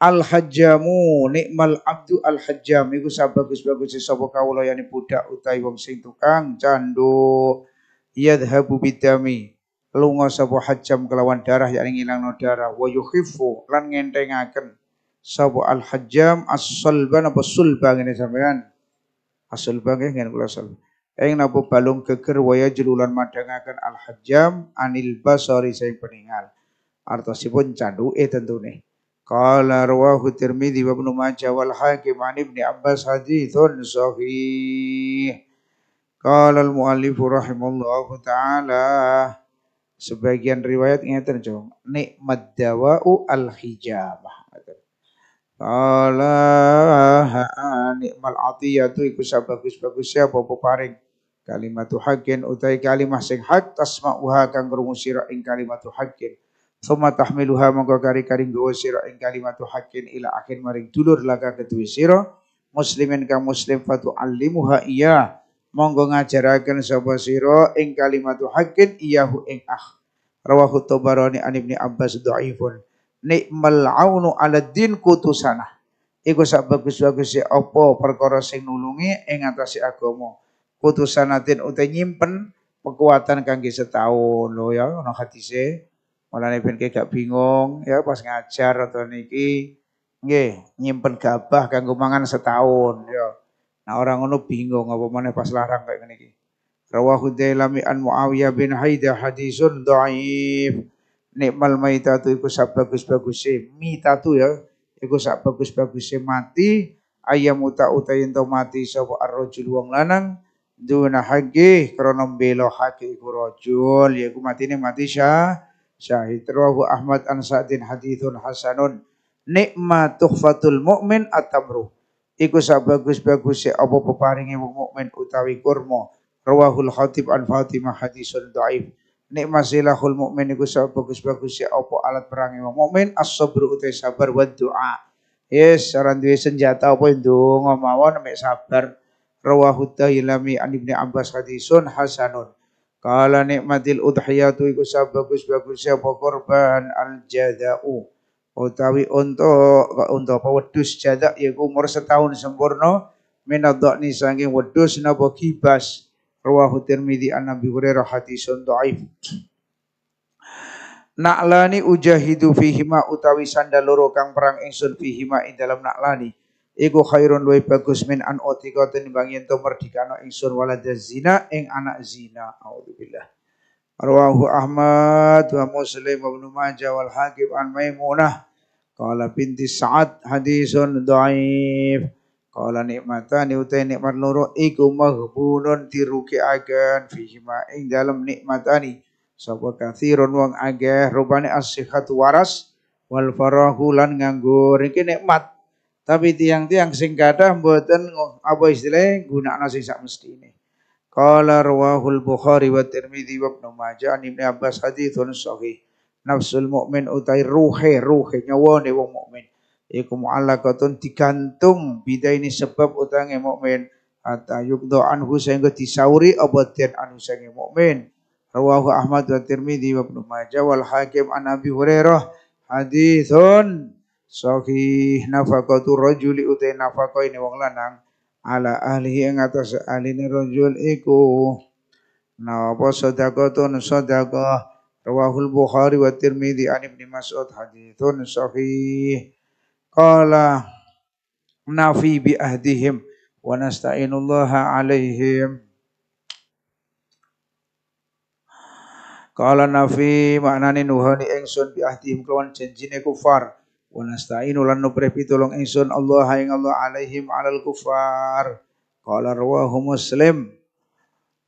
Al hajjamu nikmal abdu al hajjam iku sabagus-baguse sapa kawula yani budak utai wong sing tukang candu yadhabu bidami lunga sapa hajjam kelawan darah yakni ngilangno darah wa yukhifu lan ngentengaken sapa al hajjam as-sulban apa sulba ngene sampean as-sulba ngene kula ing napa balung geger waya jululan madangaken al hajjam anil basari sing peningal artosipun canduke eh, tentune qala rawahu tirmidzi wa ibnu majah wal hakim an ibni abbas hadithun sahih qala al muallif rahimallahu taala sebagian riwayat ngeten jong nikmat dawa'u al hijabah Qala nikmal atiyatu iku sabagus-bagusnya apa paring kalimatu haqqin utai kalimah sing hak tasma'uha kang krungu sira ing kalimatu haqqin summa tahmiluha mongko kari-kari nggawa sira ing kalimatu haqqin ila akhir maring dulur laka keduwe sira muslimin kang muslim fatu alimuha iya monggo ngajaraken sapa sira ing kalimatu haqqin iyahu ing akh rawahu tabarani an ibni abbas dhaifun nikmal aunu ala din kutusana iku sak bagus-bagus e apa perkara sing nulungi ing atase agama kudu sanatin utai nyimpen kekuatan kangge setahun lo ya hati hadise malah ben gak bingung ya pas ngajar atau niki nggih nyimpen gabah kanggo mangan setahun ya. Nah orang ngono bingung apa mana pas larang kayak ngene iki. Rawahu Dailami an Muawiyah bin Haida hadisun dhaif. Nikmal maitatu iku sak bagus-baguse mitatu ya. Iku sak bagus-baguse mati ayam uta utayin to mati sapa arrojul wong lanang duna haqqih krana belo haqqi iku rajul yaiku matine mati syah syahid rawahu Ahmad an Sa'din hadithun hasanun nikma tuhfatul mukmin atamru iku sabagus-bagus apa peparingi wong mukmin utawi kurma rawahul khatib an Fatimah hadithun dhaif nikmat silahul mukmin iku sabagus-bagus apa alat perangi wong mukmin as utai sabar wa doa yes saran duwe senjata apa ndonga mawon mek sabar rawahu Dailami an Ibnu Abbas hadisun hasanun. Kala nikmatil udhiyatu iku sabagus-bagus Siapa korban al jada'u. Utawi untuk untuk apa Wedus jadak yaiku umur setahun sempurna minad dhani saking wedhus napa kibas. Rawahu Tirmidzi an Abi Hurairah hadisun dhaif. Naklani ujahidu fihima utawi sandaloro kang perang ingsun fihima ing dalam naklani iku khairun wa bagus min an utika tinimbang yen to merdikano ingsun walad zina ing anak zina auzubillah Arwahu Ahmad wa Muslim wa Ibnu Majah wal Hakim an Maimunah qala binti Sa'ad hadisun dhaif qala nikmatan utai nikmat loro iku maghbunun dirukiaken fihi ma ing dalem nikmatani sapa kathirun wong akeh rupane as hatu waras wal farahu lan nganggur iki nikmat tapi tiang-tiang sing kathah mboten apa istilah gunakno sing sak mestine. Qala rawahul Bukhari wa Tirmidzi wa Ibnu Majah an Ibnu Abbas haditsun sahih. Nafsul mukmin utai ruhe ruhe nyawane wong mukmin. Iku mu'allaqatun digantung bida ini sebab utange mukmin hatta yukdo anhu sehingga disauri abadian anhu sehingga mukmin. Rawahu Ahmad wa Tirmidzi wa Ibnu Majah wal Hakim an Abi Hurairah haditsun sahih nafaqatu rajuli utai nafaqah ini wong lanang ala ahlihi yang atas ahline rajul iku napa sedekahun sedekah rawahul bukhari wa tirmidzi an ibni mas'ud hadithun sahih qala nafi bi ahdihim wa nasta'inullaha alaihim Kala nafi maknani nuhani ingsun bi ahdihim kelawan janjine kufar wa nasta'inu lan nubrih pitulung ingsun Allah ing Allah alaihim alal kufar qala rawahu muslim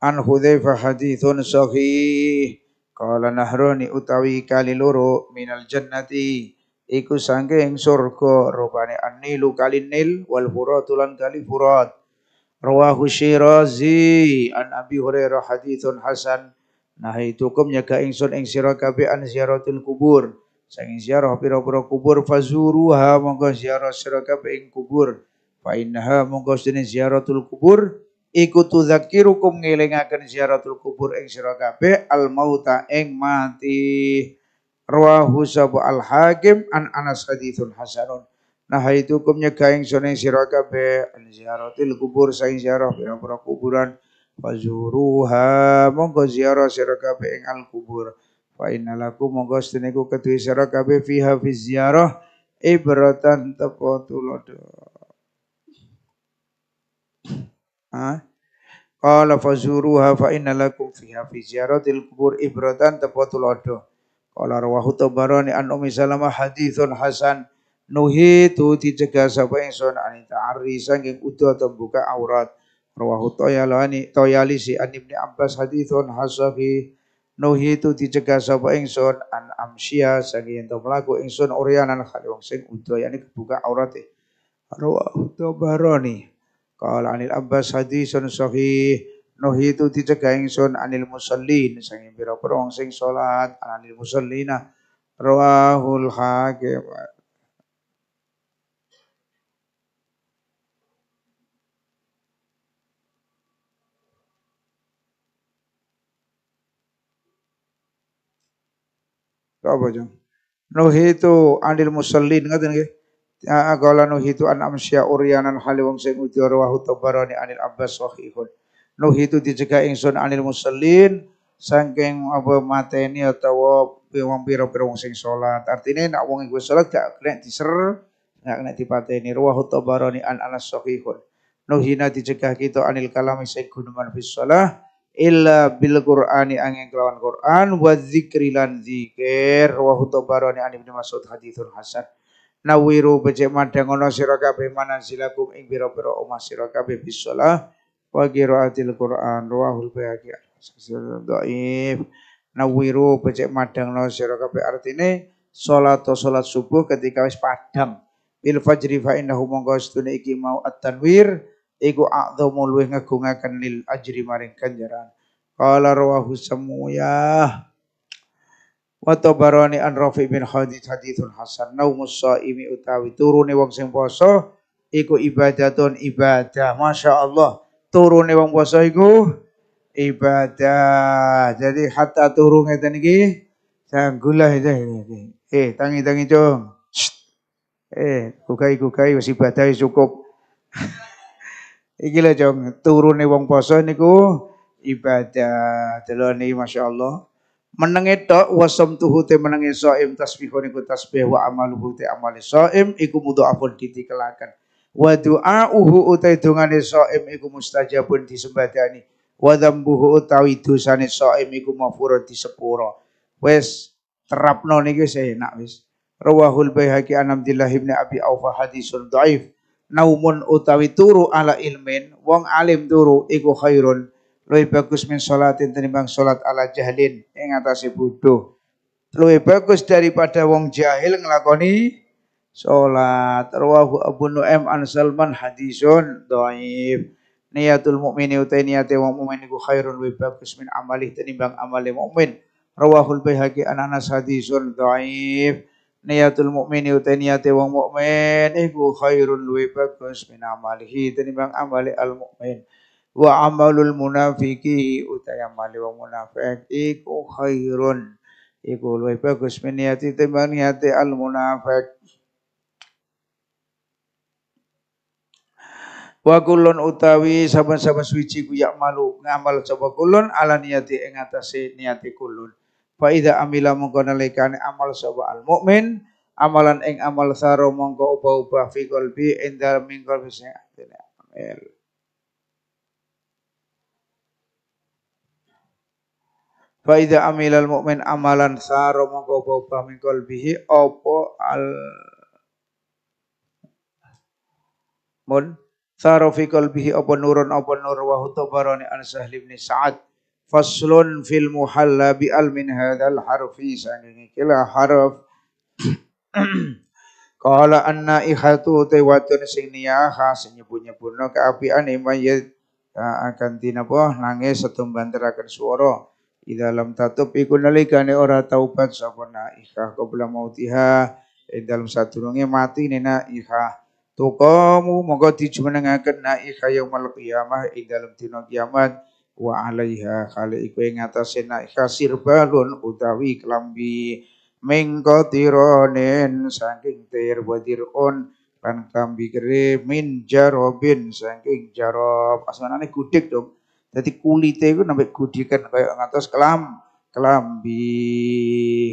an hadithon hadithun sahih qala nahroni utawi kali loro minal jannati iku sangking surga rupane annilu kali nil wal furatu lan kali furat rawahu syirazi an abi hurairah hadithun hasan nahitukum nyaga ingsun ing sira kabe an ziyaratil kubur saking ziarah pira-pira kubur fazuruha monggo ziarah sira kabeh kubur fa innaha mongko sedene ziaratul kubur iku tudzakirukum ngelingaken ziaratul kubur ing sira kabeh al mauta ing mati rawahu sabu al hakim an anas hadithun hasanun nah itu kum nyegah ingsun ing sira kabeh an ziaratil kubur saing ziarah pira-pira kuburan fazuruha monggo ziarah sira kabeh ing al kubur fa innalakum monggo sedene ku kedue sira kabeh fiha fi ziarah ibratan tepo tulodo ha qala fazuruha fa innalakum fiha fi ziyaratil qubur ibratan tepo tulodo qala rawahu tabarani an ummi salamah hadithun hasan nuhi tu dicegah sapa ingsun an ta'arri saking udo atau buka aurat rawahu toyalani toyalisi an ibni abbas hadithun hasafi nuhi itu dicegah sapa ingsun an amsya saking ento mlaku ingsun uryanan khali wong sing udo yakni kebuka aurate rawahu tabarani qala anil abbas hadisun sahih nuhi itu dicegah ingsun anil musallin saking pira-pira wong sing salat anil musallina rawahul hakim apa jeng? Nuhitu anil musallin ngaten nggih. Qala ah, ah, nuhitu an amsya uryanan halim sing udur wa tabarani anil abbas sahihun. Nuhitu dicegah ingsun anil musallin saking apa mateni atau wong pira-pira wong sing sholat Artine nak wong iku sholat gak kena diser, gak kena dipateni. Ruwahu tabarani an anas sahihun. Nuhina dijaga kita anil kalami sing guneman fis salah illa bil qur'ani angin kelawan qur'an wa zikri lan zikir wa hutabarani an ibnu mas'ud hadithun hasan nawiru becik madangono sira kabeh manasilakum ing pira-pira omah sira kabeh bisalah wa qiraatil qur'an rawahul bayhaqi dhaif nawiru becik madangno sira kabeh artine salat salat subuh ketika wis padhang bil fajri fa innahu monggo iki mau at-tanwir iku a'dhamu luwih ngagungaken lil ajri maring ganjaran qala rawahu samuyah wa tabarani an rafi bin hadith hadithun hasan naumus saimi utawi turune wong sing poso iku ibadatun ibadah Masya Allah turune wong poso iku ibadah jadi hatta turun ngeten iki itu. iki eh tangi tangi cung eh kukai kukai masih ibadah cukup Iki lho jong turune wong poso niku ibadah. Deloni masyaallah. Menenge tok wasam tuhu te menenge saim tasbihu niku tasbih wa amaluhu te amali saim iku mudhafun ditikelaken. Wa du'auhu utai dungane saim iku mustajabun disembadani. Wa dzambuhu utawi dosane saim iku ti disepuro. Wes terapno niki wis enak wis. Rawahul Baihaqi an Abdullah ibn Abi Aufa hadisul dhaif naumun utawi turu ala ilmin wong alim turu iku khairun luwih bagus min salatin tinimbang salat ala jahlin ing atase bodoh luwih bagus daripada wong jahil nglakoni salat rawahu Abu Nu'aim an Salman hadisun dhaif niyatul mukmini utai niyate wong mukmin iku khairun luwih bagus min amali tinimbang amale mukmin rawahul Baihaqi an Anas hadisun dhaif niatul mukmin itu niate wong mukmin iku khairul luwi bagus min amalihi tinimbang amali al mukmin wa amalul munafiki uta amali wong munafik iku khairun iku luwi bagus min niati tinimbang niate al munafik wa kulun utawi saban-saban suci ku yak malu ngamal coba kulun ala niati ing atase niati kulun fa idza amila mongko nalikane amal sapa al mukmin amalan ing amal saro mongko ubah-ubah fi qalbi endal min qalbi amal Fa idza amila al mukmin amalan saro mongko ubah-ubah min qalbihi apa al mun saro fi qalbihi apa nurun apa nur wa hutabarani an sahli bin sa'ad faslun fil muhalla bi al min hadzal harfi sanging kila harf Kala anna ihatu tewatun sing niyaha sing nyebut-nyebutno keapian mayit akan tinapa nangis setumban terakan swara di dalam tatub iku nalikane ora taubat sapa naikah qabla mautiha ing dalam sadurunge mati nena iha tukamu monggo dijumenengaken naikah yaumul qiyamah ing dalam dina kiamat wa alaiha kali iku ing atase kasir sirbalun utawi klambi mingkotiranin saking tir wa on lan klambi kere min jarobin saking jarob asmanane gudik dong dadi kulite iku nambah gudikan kaya ngatos kelam kelambi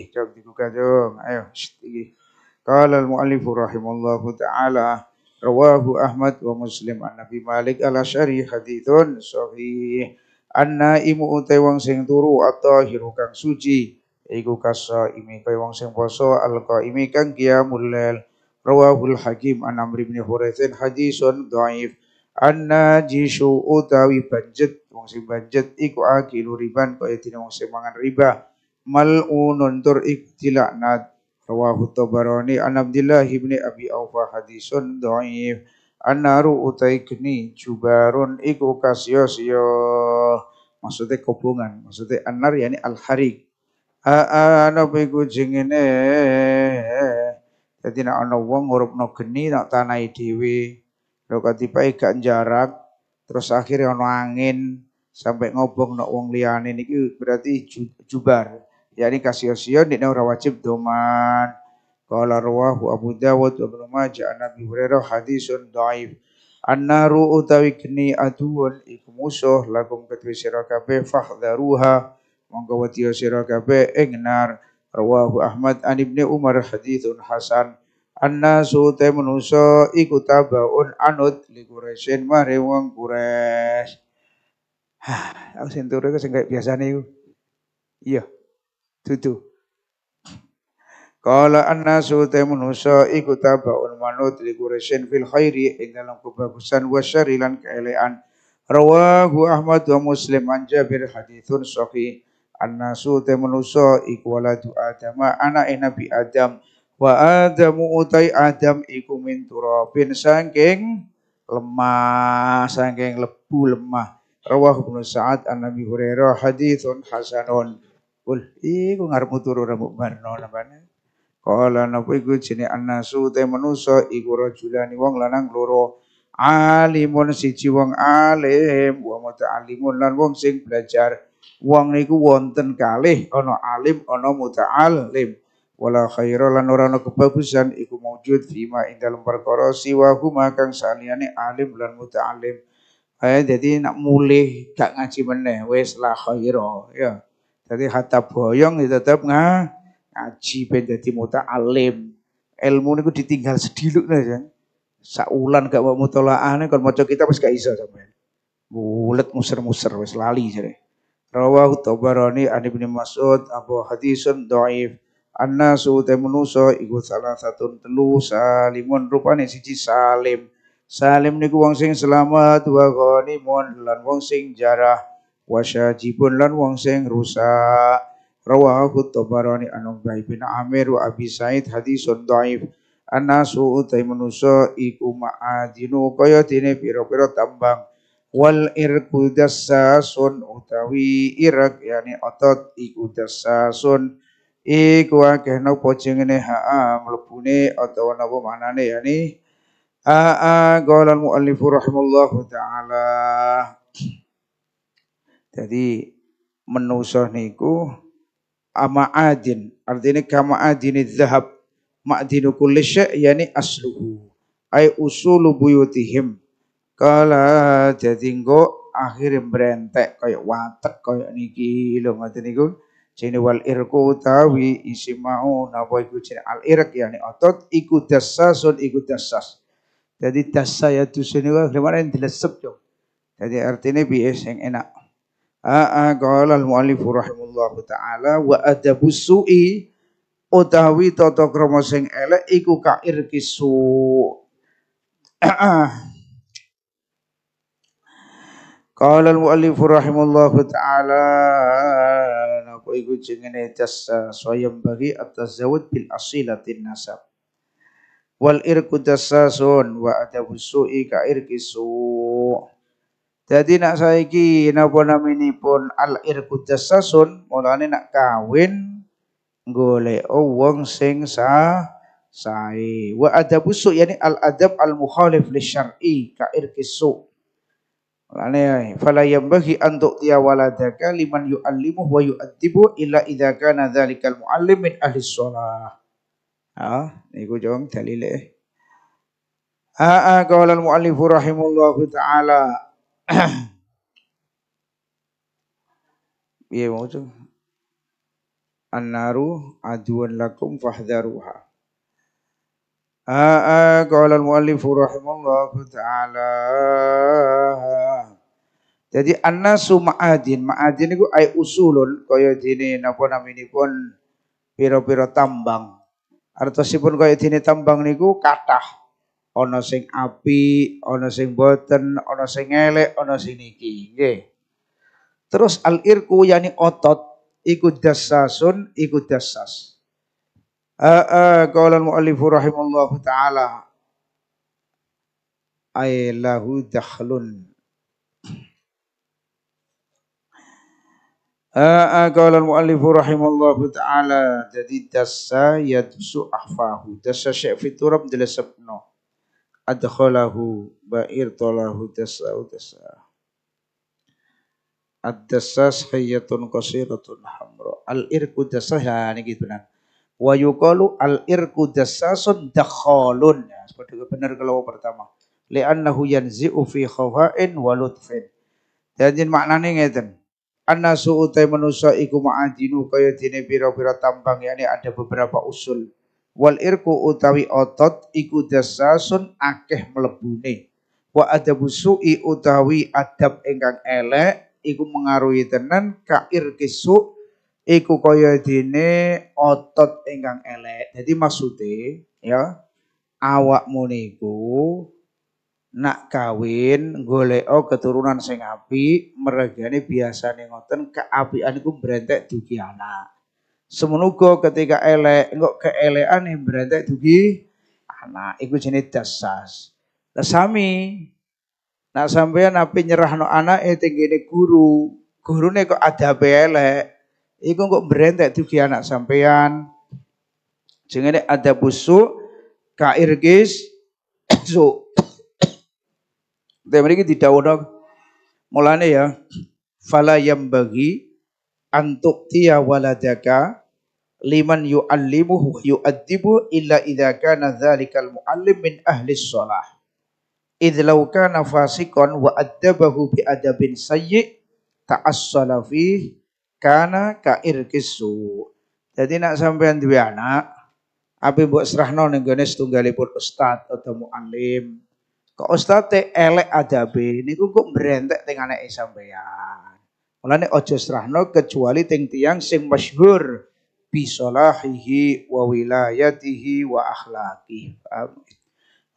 jog dibuka jog ayo iki qala al muallif rahimallahu taala rawahu ahmad wa muslim an nabi malik al asyari hadithun sahih anna imu utai wong sing turu atau hirukang suci iku kasa imi kai wong sing poso alka imi kang qiyamul lail rawahul hakim anam amr ibn hurairah hadisun dhaif anna jisu utawi banjet wong sing banjet iku akilu riban kaya dene wong sing mangan riba mal mal'unun tur iktilaknat rawahu tabarani an abdillah ibn abi aufa hadisun dhaif Anaru utai geni jubarun iku kasio sio. Maksudnya kobongan. Maksudnya anar yani al-harik. Ana iku jengene. Jadi nak ana wong ngurupno geni nak tanai dewi Lho katipai gak jarak terus akhirnya ana angin sampai ngobong nak wong liyane niki berarti jubar. Yani kasio sio nek ora wajib doman. Qala rawahu Abu Dawud wa Ibnu Majah an Abi Hurairah hadisun dhaif. Annaru utawi geni aduun iku musuh lakum kedue sira kabeh fahdharuha monggo wetiya sira kabeh ing nar. Rawahu Ahmad an Ibnu Umar Hadisun hasan. Annasu te manusa iku tabaun anut li Quraisyin mare wong Quraisy. Hah, aku sing turu sing kaya biasane iku. Iya. Tutu. Kala annasu te manusia iku tabaun manut li Quraisyin fil khairi ing dalam kebagusan wa syarri keelean. Rawahu Ahmad wa Muslim an Jabir hadithun sahih. Annasu te manusa iku waladu Adam anak Nabi Adam wa Adamu utai Adam iku min turabin sangking lemah sangking lebu lemah. Rawahu Ibnu Sa'ad an Nabi Hurairah hadithun hasanun. Kul, iku ngarepmu turu rambut barno nambane. Kala napa iku jene annasu te manusa iku rajulani wong lanang loro. Alimun siji wong alim wa muta'allimun lan wong sing belajar. Wong niku wonten kalih ana alim ana muta'allim. Wala khaira lan ora ana kebagusan iku maujud fima ing dalem perkara siwa huma kang saliyane alim lan muta'allim. Eh, jadi nak mulih gak ngaji meneh wis la khaira ya. Jadi hatta boyong ya tetap ngah ngaji ben dadi muta'alim. Ilmu niku ditinggal sediluk ya. Saulan gak mau mutolaah nih kalau maca kita wis gak iso sampean. Bulet muser-muser wis lali jare. Rawahu Tabarani an Ibnu Mas'ud apa hadisun dhaif. Annasu temenuso iku salah satu telu salimun rupane siji salim. Salim niku wong sing selamat wa ghanimun lan wong sing jarah wa syajibun lan wong sing rusak. Rawahu Tabarani an Ubay bin Amir wa Abi Said hadisun dhaif. Anasu utai manusa iku ma'adinu kaya dene pira-pira tambang wal irku dasasun utawi irak yani otot iku dasasun iku akeh napa jengene haa mlebune utawa napa manane yani aa qalan muallifu rahimallahu taala jadi menusa niku Amaadin, artinya kama adini zahab ma'dinu kulli yani asluhu ay usulu buyutihim kala jadi engko akhir berentek kaya watek kaya niki lho ngoten niku jene wal irku tawi isi mau napa iku jene al irq yani otot iku dasasun iku dasas jadi dasa ya dusene kok yang dilesep yo jadi artinya bias yang enak Qala al-muallifu rahimallahu taala wa adabus su'i utawi tata krama sing elek iku ka irkisu. Qala al-muallifu rahimallahu taala napa iku jenenge tas eh, soyam bagi atas zawud bil asilatin nasab. Wal irku tasasun wa adabus su'i kair kisu. Jadi nak saiki napa pun al irku jasasun mulane nak kawin golek wong sing sa sae wa adabus su yani al adab al mukhalif li syar'i ka irkis su mulane fala yambaghi an tu'tiya waladaka liman yu'allimuhu wa yu'addibu illa idza kana dzalikal muallim min ahli shalah ha niku jong dalile ha qala al muallif rahimullahu taala Iya mau tuh. An-naru aduan lakum fahdharuha. Qala al-muallif rahimallahu taala. Jadi annasu ma'adin, ma'adin iku ay usulun kaya dene napa naminipun pira-pira tambang. Artosipun kaya dene tambang niku kathah ana sing api, ana sing boten, ana sing elek, ana sing niki. Nggih. Terus al irku yani otot iku dasasun iku dasas. Uh, eh, uh, eh, Qala al-muallifu rahimallahu taala ay lahu dakhlun. Uh, Qala al-muallifu rahimallahu taala jadi dasa yadsu ahfahu. Dasa syekh fiturab dilesepno adkhalahu ba'ir tolahu tasau tasah Ad-dasas hayyatun qasiratun hamra. Al-irku dasah ya ini gitu benar. Wa yuqalu al-irku dasasun dakhalun. Ya, seperti benar kalau pertama. Li'annahu yanzi'u fi khawa'in wa lutfin. Jadi maknanya ngeten. Anna su'utai manusia iku ma'adinu kaya dini bira-bira tambang. Yani ada beberapa usul wal irku utawi otot iku dasasun akeh melebune wa adabu su'i utawi adab ingkang elek iku mengaruhi tenan kair kesuk iku kaya dene otot ingkang elek jadi maksudnya ya awakmu niku nak kawin goleo keturunan sing api meregane biasa ngoten keapian iku brentek dugi anak Semenuga ketika elek, engko keelekan yang berantek dugi anak. Iku jenis dasas. Lah sami nak sampean nyerah no anak itu eh, gini guru. Gurune kok ada elek. Iku kok berantek dugi anak sampean. Jenenge ada busuk kairgis su. Tapi mereka tidak mulane ya. Fala yang bagi antuk tiya waladaka liman yu'allimuhu yu'addibu illa idza kana dzalikal mu'allim min ahli shalah idz law kana fasikon wa addabahu bi adabin sayyi ta'assala fi kana ka'irkisu jadi nak sampean duwe anak api mbok serahno ning gone setunggalipun ustad atau muallim kok ustad te elek adabe niku kok brentek teng anake sampean Mulane aja serahno kecuali teng tiang sing masyhur bi salahihi wa wilayatihi wa akhlaqi.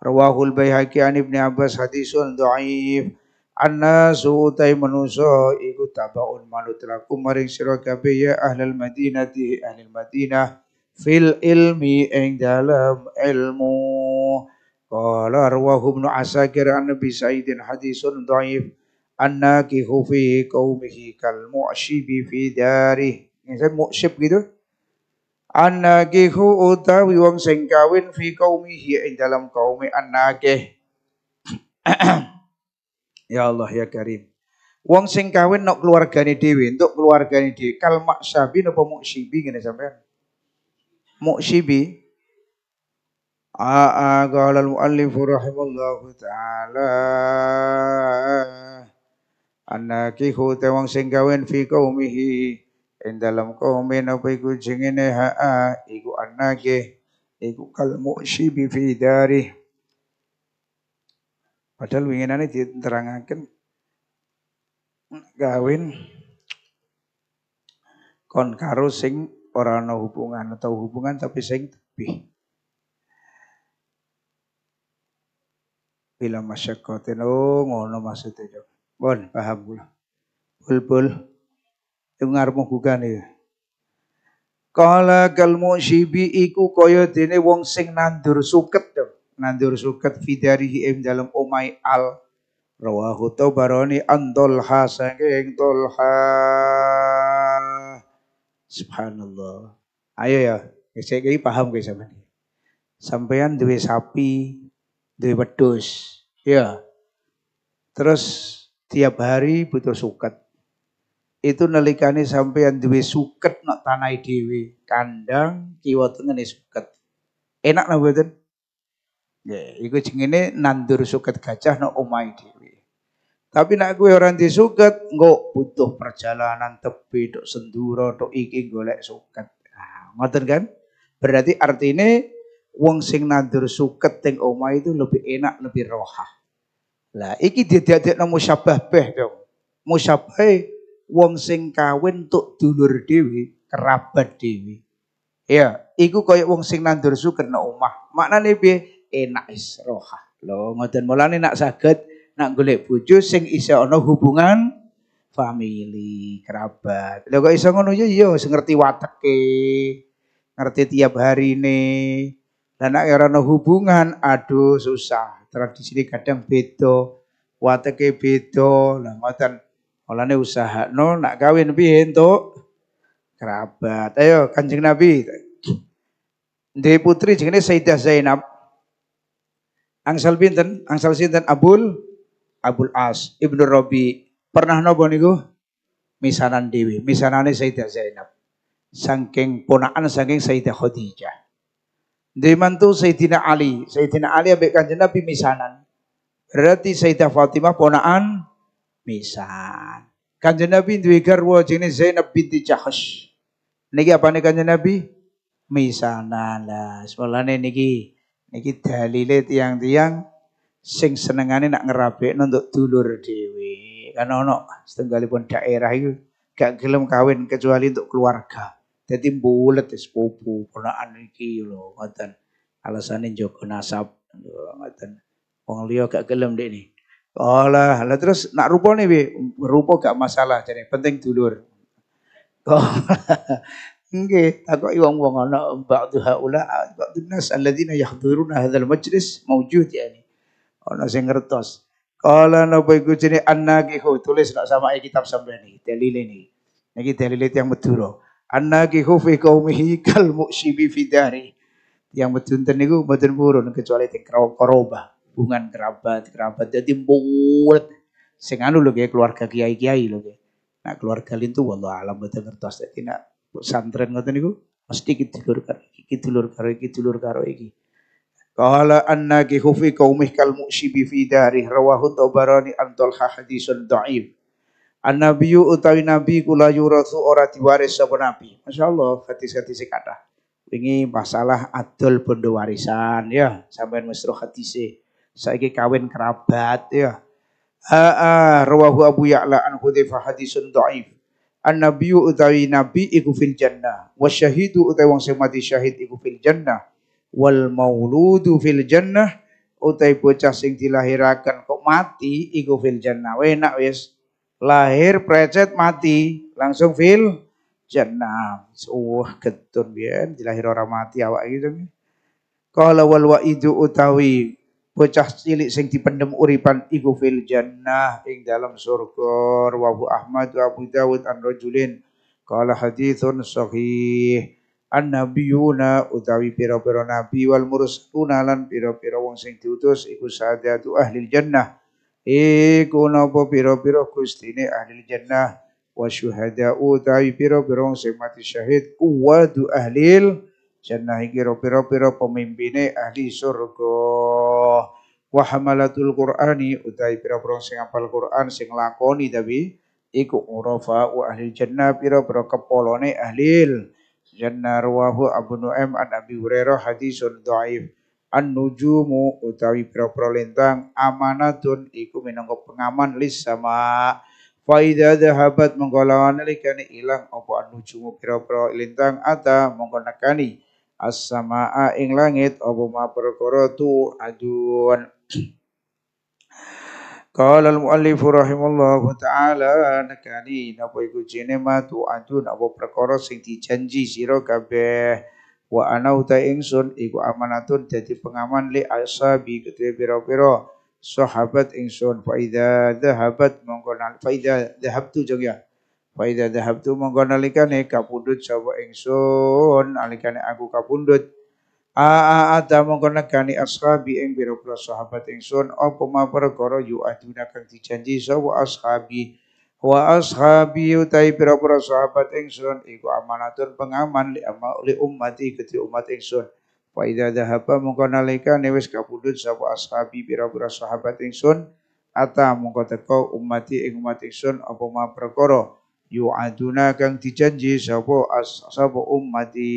Rawahul Baihaqi an Ibnu Abbas hadisun dhaif. Anna suutai manusa iku tabaun manut lakum maring sira kabeh ya ahlal madinati ahlil madinah fil ilmi ing dalam ilmu. Qala rawahu Ibnu Asakir an Nabi Saidin hadisun dhaif annakihu fi qaumihi kal mu'shibi fi darih. Misal mu'shib gitu. Annakihu utawi wong sing kawin fi qaumihi ya, ing dalam kaumi annakih. ya Allah ya Karim. Wong sing kawin nok keluargane dhewe, entuk keluargane dhewe. Kal maksabi napa muksibi ngene sampean? Muksibi. Aa qala al-muallif rahimallahu taala annakihu te wong sing gawen fi qaumihi ing dalam qaume napa iku jengene ha iku annakih iku kal mu'syibi fi dari padahal winginane diterangaken gawin kon karo sing ora ana hubungan atau hubungan tapi sing tebih bila masyakotin oh ngono maksudnya Bon, paham kula. Bul-bul. Iku ngarepmu bukan ya. Kala kal musibi iku kaya dene wong sing nandur suket to. Nandur suket fidarihi ing dalam omai al rawahu tabarani hasange saking tolha. Subhanallah. Ayo ya, saya kira paham guys sama ini. Sampaian dua sapi, dua wedhus, ya. Terus tiap hari butuh suket. Itu nelikane sampean duwe suket nak tanai dewi kandang kiwa tengen suket. Enak lah mboten? Ya, iku jengene nandur suket gajah nak omai dewi. Tapi nak gue orang di suket, nggak butuh perjalanan tepi, dok senduro, dok iki golek suket. Nah, ngoten kan? Berarti artinya wong sing nandur suket teng omai itu lebih enak, lebih rohah. Lah iki didadekno musyabah beh dong. Musyabah wong sing kawin tuk dulur dewi, kerabat dewi. Ya, iku kaya wong sing nandur suket nang omah. Maknane piye? Enak isroha. Lho, ngoten mulane nak saged nak golek bojo sing iso ana hubungan family, kerabat. Lho kok iso ngono ya ya sing ngerti wateke, ngerti tiap hari ini. Dan nak ora hubungan, aduh susah tradisi ini kadang beda, wateke beda. Lah ngoten olane no, nak kawin piye entuk kerabat. Ayo Kanjeng Nabi. Duwe putri jenenge Sayyidah Zainab. Angsal pinten? Angsal sinten? Abul Abul As Ibnu Rabi. Pernah nopo niku? Misanan dewi, misanane Sayyidah Zainab. Sangking ponakan sangking Sayyidah Khadijah. Dari mantu Sayyidina Ali. Sayyidina Ali ambek kanjeng Nabi misanan. Berarti Sayyidah Fatimah ponaan misan. Kanjeng Nabi duwe garwa jenenge Zainab binti Jahsh. Niki apane kanjeng Nabi? Misanan lah. Semulane niki niki dalile tiang-tiang sing senengane nak ngerapekno untuk dulur dhewe. Kan ono setunggalipun daerah itu gak gelem kawin kecuali untuk keluarga. Dadi mbulet wis sepupu ponakan iki lho ngatan. Alasane njogo nasab lho ngoten. Wong liya gak gelem dek ni. Olah, lah terus nak nih bi? Rupa gak masalah jadi penting dulur. Oh, nggih, takoki wong-wong ana ula, haula ba'du nas alladziina turunah hadzal majlis mawjud yani. Ana sing ngertos. Kala napa iku jenenge annakihu tulis nak sama kitab sampeyan ini. dalile niki. Niki dalile tiyang Madura. Annakihu fi qaumihi kal muksibi fi dari. Yang betunten itu mboten purun kecuali teng koroba, hubungan kerabat, kerabat jadi mbuwet. Sing anu lho keluarga kiai-kiai lho. Nah keluarga lintu tuh wallah alam mboten ngertos dadi nak pesantren ngoten niku mesti kita dulur karo iki, kita dulur karo iki, dulur karo iki. Qala annakihu fi qaumih kal muksibi fi dari rawahu Tabarani an Talha dhaif. An nabiyu utawi nabi kula yurasu ora diwaris sapa nabi. Masyaallah hadis-hadis kathah. Wingi masalah adol bondo warisan ya, sampean mesro hadise. Saiki kawin kerabat ya. Aa rawahu Abu Ya'la an Hudzaifah hadisun dhaif. An nabiyyu utawi nabi iku fil jannah, wasyahidu utawi wong sing mati syahid iku fil jannah, wal mauludu fil jannah utawi bocah sing dilahirakan kok mati iku fil jannah. Enak wis lahir precet mati langsung fil jannah wah uh, getun dilahir orang mati awak gitu kalau kan. wal waidu utawi bocah cilik sing dipendem uripan iku fil jannah ing dalam surga wabu Ahmad wa Abu Dawud an rajulin qala hadithun sahih an nabiyuna utawi pira-pira nabi wal mursaluna lan pira wang wong sing diutus iku sadatu ahli jannah iku napa pira-pira gustine ahli jannah wa syuhada'u ta'i pira-pira sing mati syahid kuwadu ahlil jannah iki pira-pira pemimpine ahli surga wa hamalatul qur'ani utai pira-pira sing hafal Qur'an sing lakoni tapi iku urafa wa ahli jannah pira-pira kepolone ahlil jannah ruwahu Abu Nu'aim an Abi Hurairah hadisun dhaif an nujumu utawi pira-pira lintang amanatun iku minangka pengaman lis sama Faida dhahabat menggolawan likane ilang apa nujumu pira-pira lintang ata mongko nekani as-samaa ing langit apa ma perkara tu aduan Qala al-muallif rahimallahu ta'ala nakani napa iku tu adun apa perkara sing dijanji sira kabeh wa ana uta ingsun iku amanatun dadi pengaman li ashabi kedue pira-pira sahabat ingsun fa idza dhahabat mongko fa idza dhahabtu jeng ya fa idza dhahabtu mongko nalikane kapundhut sapa ingsun nalikane aku kapundhut Aa ada mongko negani ashabi ing pira-pira sahabat ingsun apa ma perkara yu aduna kang dijanji sapa ashabi wa ashabi utai pira-pira sahabat ingsun iku amanatun pengaman li, amma, li ummati keti umat ingsun fa idza dhahaba mongko nalika wis kapundhut sapa ashabi pira-pira sahabat ingsun ata mongko teko ummati ing umat ingsun apa ma perkara yu'aduna kang dijanji sapa sapa ummati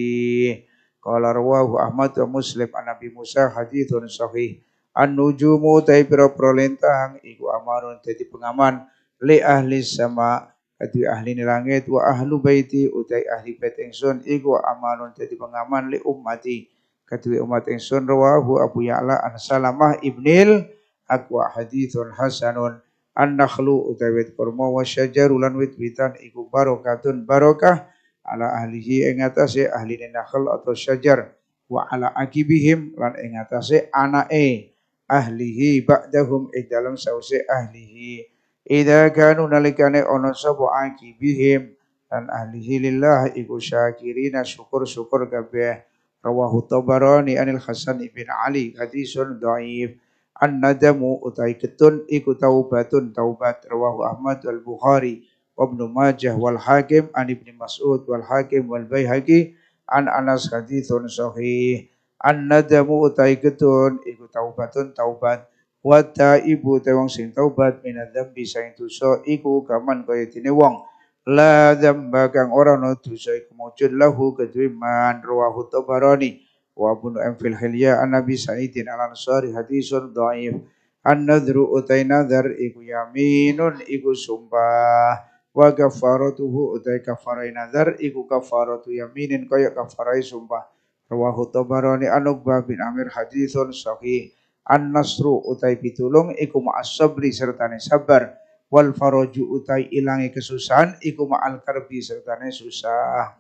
qala rawahu ahmad wa muslim an nabi musa hadithun sahih an nujumu tai pira-pira lintang iku amanun dadi pengaman li ahli sama kadhi ahli langit wa ahlu baiti utai ahli bait ingsun iku amanun jadi pengaman li ummati kadhi umat ingsun rawahu Abu Ya'la an Salamah ibnil Akwa hadithun hasanun an-nakhlu utawi kurma wa syajarulan wit witan iku barokatun barokah ala ahlihi ing ahli nakhl atau syajar wa ala akibihim lan ing anae ahlihi ba'dahum ing dalam sause ahlihi Ida kanu nalikane ana anki bihim dan ahlihi lillah iku syakirina syukur-syukur kabeh rawahu tabarani anil hasan ibn ali hadisun dhaif an nadamu utai ketun iku taubatun taubat rawahu ahmad wal bukhari wa ibnu majah wal hakim an ibn mas'ud wal hakim wal baihaqi an anas hadisun sahih an nadamu utai ketun iku taubatun taubat wa taibu te wong sing taubat minadzambi so dosa iku kaman kaya dene wong la dzamba kang ora ana dosa iku mujud lahu kedue man rawahu tabarani wa bunu am fil hilya an sa'idin al ansari hadisun dhaif an nadru utai nadhar iku yaminun iku sumpah wa kafaratuhu utai kafarai nazar iku kafaratu yaminin kaya kafarai sumpah rawahu tabarani an bin amir hadisun sahih An-nasru utai pitulung iku ma'as sabri sertane sabar wal faroju utai ilangi kesusahan iku ma'al karbi sertane susah.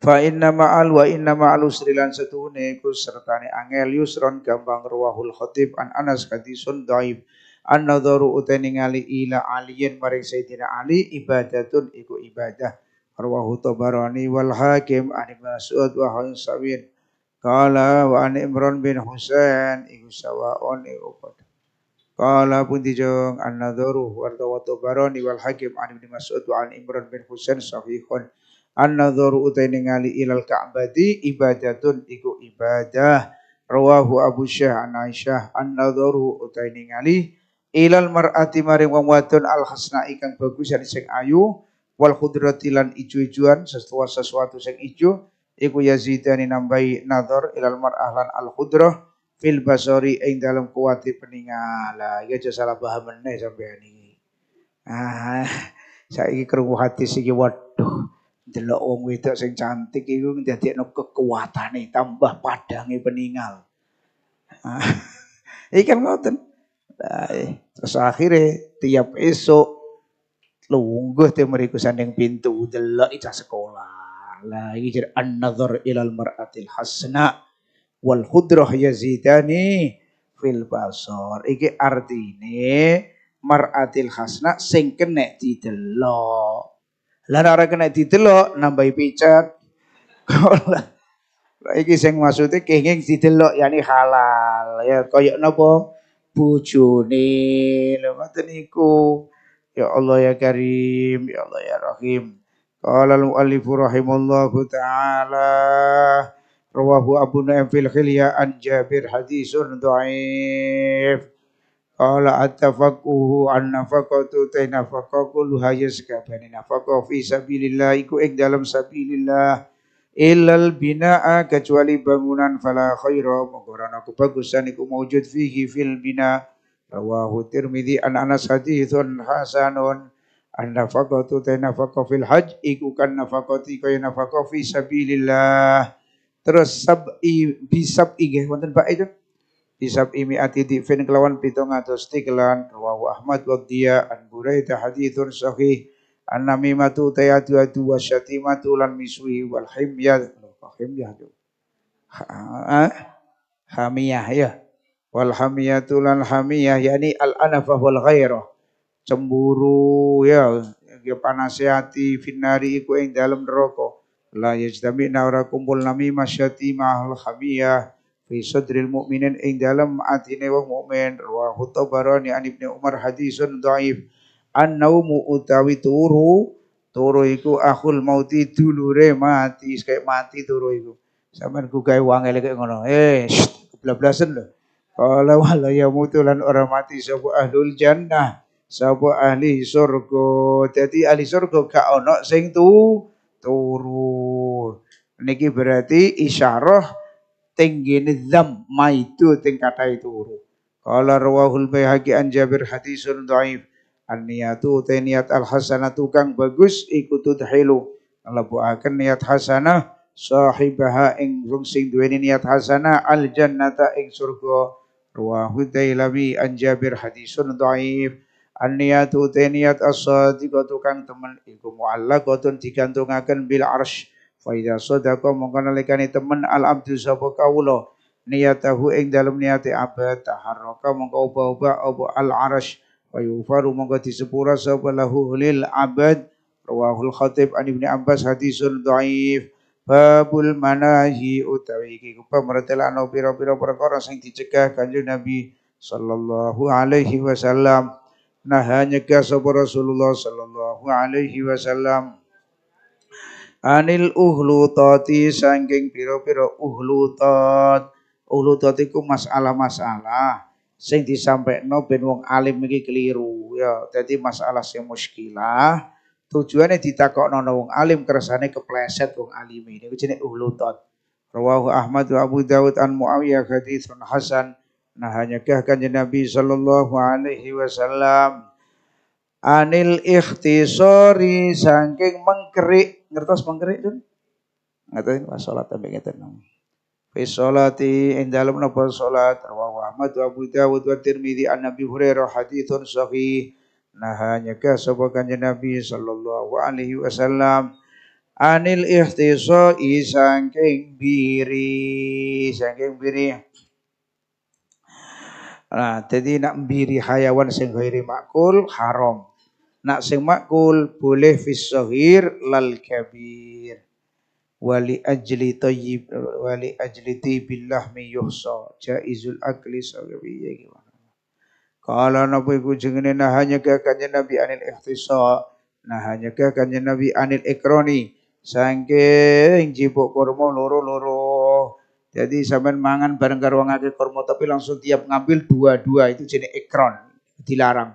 Fa inna ma'al wa inna ma'al usri lan setuhune iku sertane angel yusron gampang ruahul khatib an Anas hadisun dhaif. An-nadharu utai ningali ila aliyin maring Sayyidina Ali ibadatun iku ibadah. Arwahu Tabarani wal Hakim an Mas'ud wa Hansawin. Kala wa an Imran bin Husain iku sawaun iku padha. Kala pun dijong an nadharu warta wa tabarani wal hakim an ibn Mas'ud wa an Imran bin Husain sahihun. An nadharu utai ningali ilal Ka'bati ibadatun iku ibadah. Rawahu Abu Syah an Aisyah an nadharu utai ningali ilal mar'ati maring wong wadon al hasna ikang bagus sing ayu wal khudratilan ijo-ijuan sesuatu sesuatu sing ijo iku yazidani nambahi nador ilal mar'ah lan al khudrah fil basori ing dalam kuwati peningala iki aja salah paham meneh sampean iki ah saiki krungu hati siki waduh delok wong wedok sing cantik iku ndadekno kekuatane tambah padange peningal ah, iki kan ngoten eh, terus akhirnya tiap esok lungguh te mriku sanding pintu delok ijah sekolah a'la yajir an-nazar ilal mar'atil hasna wal khudrah yazidani fil basar. Iki artine mar'atil hasna sing kena didelok. Lah ora kena didelok nambahi picek. Iki sing maksude kenging didelok yani halal. Ya koyok napa bojone lho ngoten niku. Ya Allah ya Karim, ya Allah ya Rahim. Qala al-muallifu rahimallahu ta'ala rawahu Abu Nu'aim fil khilya an Jabir hadisun dhaif. Qala at-tafaqquhu an nafaqatu ta nafaqa kulluha yaskabani nafaqa fi sabilillah iku ing dalam sabilillah illal bina'a kecuali bangunan fala khaira monggo ana kebagusan iku fihi fil bina rawahu Tirmidzi an Anas hadithun hasanun an nafaqatu ta nafaqah fil hajj iku kan nafaqati kaya nafaqah fi sabilillah terus sab'i bisab nggih wonten Pak itu bisab imi ati difin kelawan 700 tiklan rawahu Ahmad wa Dhiya an Buraidah haditsun sahih an namimatu tayatu wa syatimatu lan miswi wal himyah himyah hamiyah ya wal hamiyatu lan hamiyah yakni al anafah wal ghairah cemburu ya ya sehati, finari iku ing dalam neraka la yajtamina ora kumpul nami masyati mahal khamiyah fi sadril mukminin ing dalam atine wong mukmin wa hutabarani an ibnu umar hadisun dhaif annaumu utawi turu turu iku akhul mauti dulure mati kayak mati turu iku sampean ku gawe wangel kayak ngono eh bla-blasen lho kala wala ya mutulan ora mati sapa ahlul jannah sapa ahli surga dadi ahli surga gak ono sing tu turu niki berarti isyarah tinggine zam maitu ting katai turu qala rawahul baihaqi an jabir hadisun dhaif an niyatu niat al hasanatu kang bagus iku tudhilu mlebuaken niat hasanah sahibaha ing wong sing duweni niat hasanah al jannata ing surga ruwahu dailami an jabir hadisun dhaif An-niyatu teniyat as-sadiqatu kang temen iku mu'allaqatun digantungaken bil arsy. Fa idza sadaqa mongko nalikane temen al abdu sapa kawula niyatahu ing dalem niate abad taharraka mongko ubah-ubah apa al arsy wa yufaru mongko disepura sapa lahu lil abad rawahul khatib an ibni abbas hadisun dhaif babul manahi utawi iki pemertelan pira-pira perkara sing dicegah kanjeng nabi sallallahu alaihi wasallam naha nyegah sapa Rasulullah sallallahu alaihi wasallam anil uhlutati sangking pira-pira uhlutat uhlutat iku masalah-masalah sing disampaikno ben wong alim iki keliru ya dadi masalah sing muskilah tujuane ditakokno wong alim kersane kepleset wong alim ini jenenge uhlutat rawahu Ahmad wa Abu Dawud an Muawiyah haditsun hasan Nah hanyakah kanjeng Nabi sallallahu alaihi wasallam anil ikhtisori saking mengkerik ngertos mengkerik tuh ngatain pas salat tapi ngeten fi salati ing dalem napa salat rawahu Ahmad wa Abu Dawud wa Tirmidzi an Nabi Hurairah haditsun sahih nahanya ka sapa kanjeng Nabi sallallahu alaihi wasallam anil ikhtisoi saking biri saking biri Nah, jadi nak mbiri hayawan sing ghairi makul haram. Nak sing makul boleh fis sahir lal kabir. Wali ajli tayyib wali ajli tibillah mi yuhsa jaizul akli sawi gimana. Kalau nabi ku jengene nahanya kakanya nabi anil ihtisa nahanya kakanya nabi anil ikroni sangking jibuk kurma loro-loro jadi sampean mangan bareng karo wong akeh kurma tapi langsung tiap ngambil dua-dua itu jenis ikron, dilarang.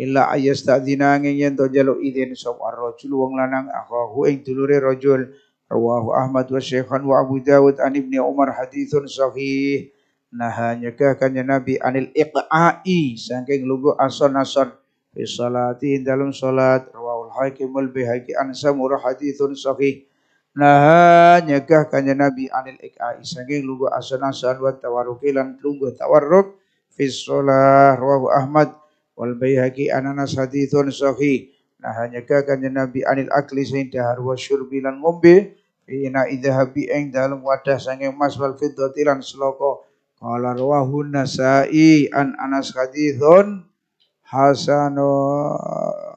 Illa ayastadzina nging yen to njaluk izin sapa rajul wong lanang akahu ing dulure rajul. Rawahu Ahmad wa Syekhan wa Abu Dawud an Ibni Umar hadithun sahih. Nah, hanya nyegahkannya Nabi anil iqa'i saking lugu ason-ason fi dalam salat rawahul hakim wal bihaqi an samurah hadithun sahih Nah, nyegah kanjeng Nabi anil ikai saking lugu asana salwat tawaruki lan lugu tawaruk fi shalah Ahmad wal Baihaqi ananas hadithun sahi. Nah, nyegah kanjeng Nabi anil akli sing dahar wa syurbi lan ngombe ina idhabi ing dalam wadah saking emas wal fiddati lan seloko qala rawahu Nasa'i an Anas hadithun hasanun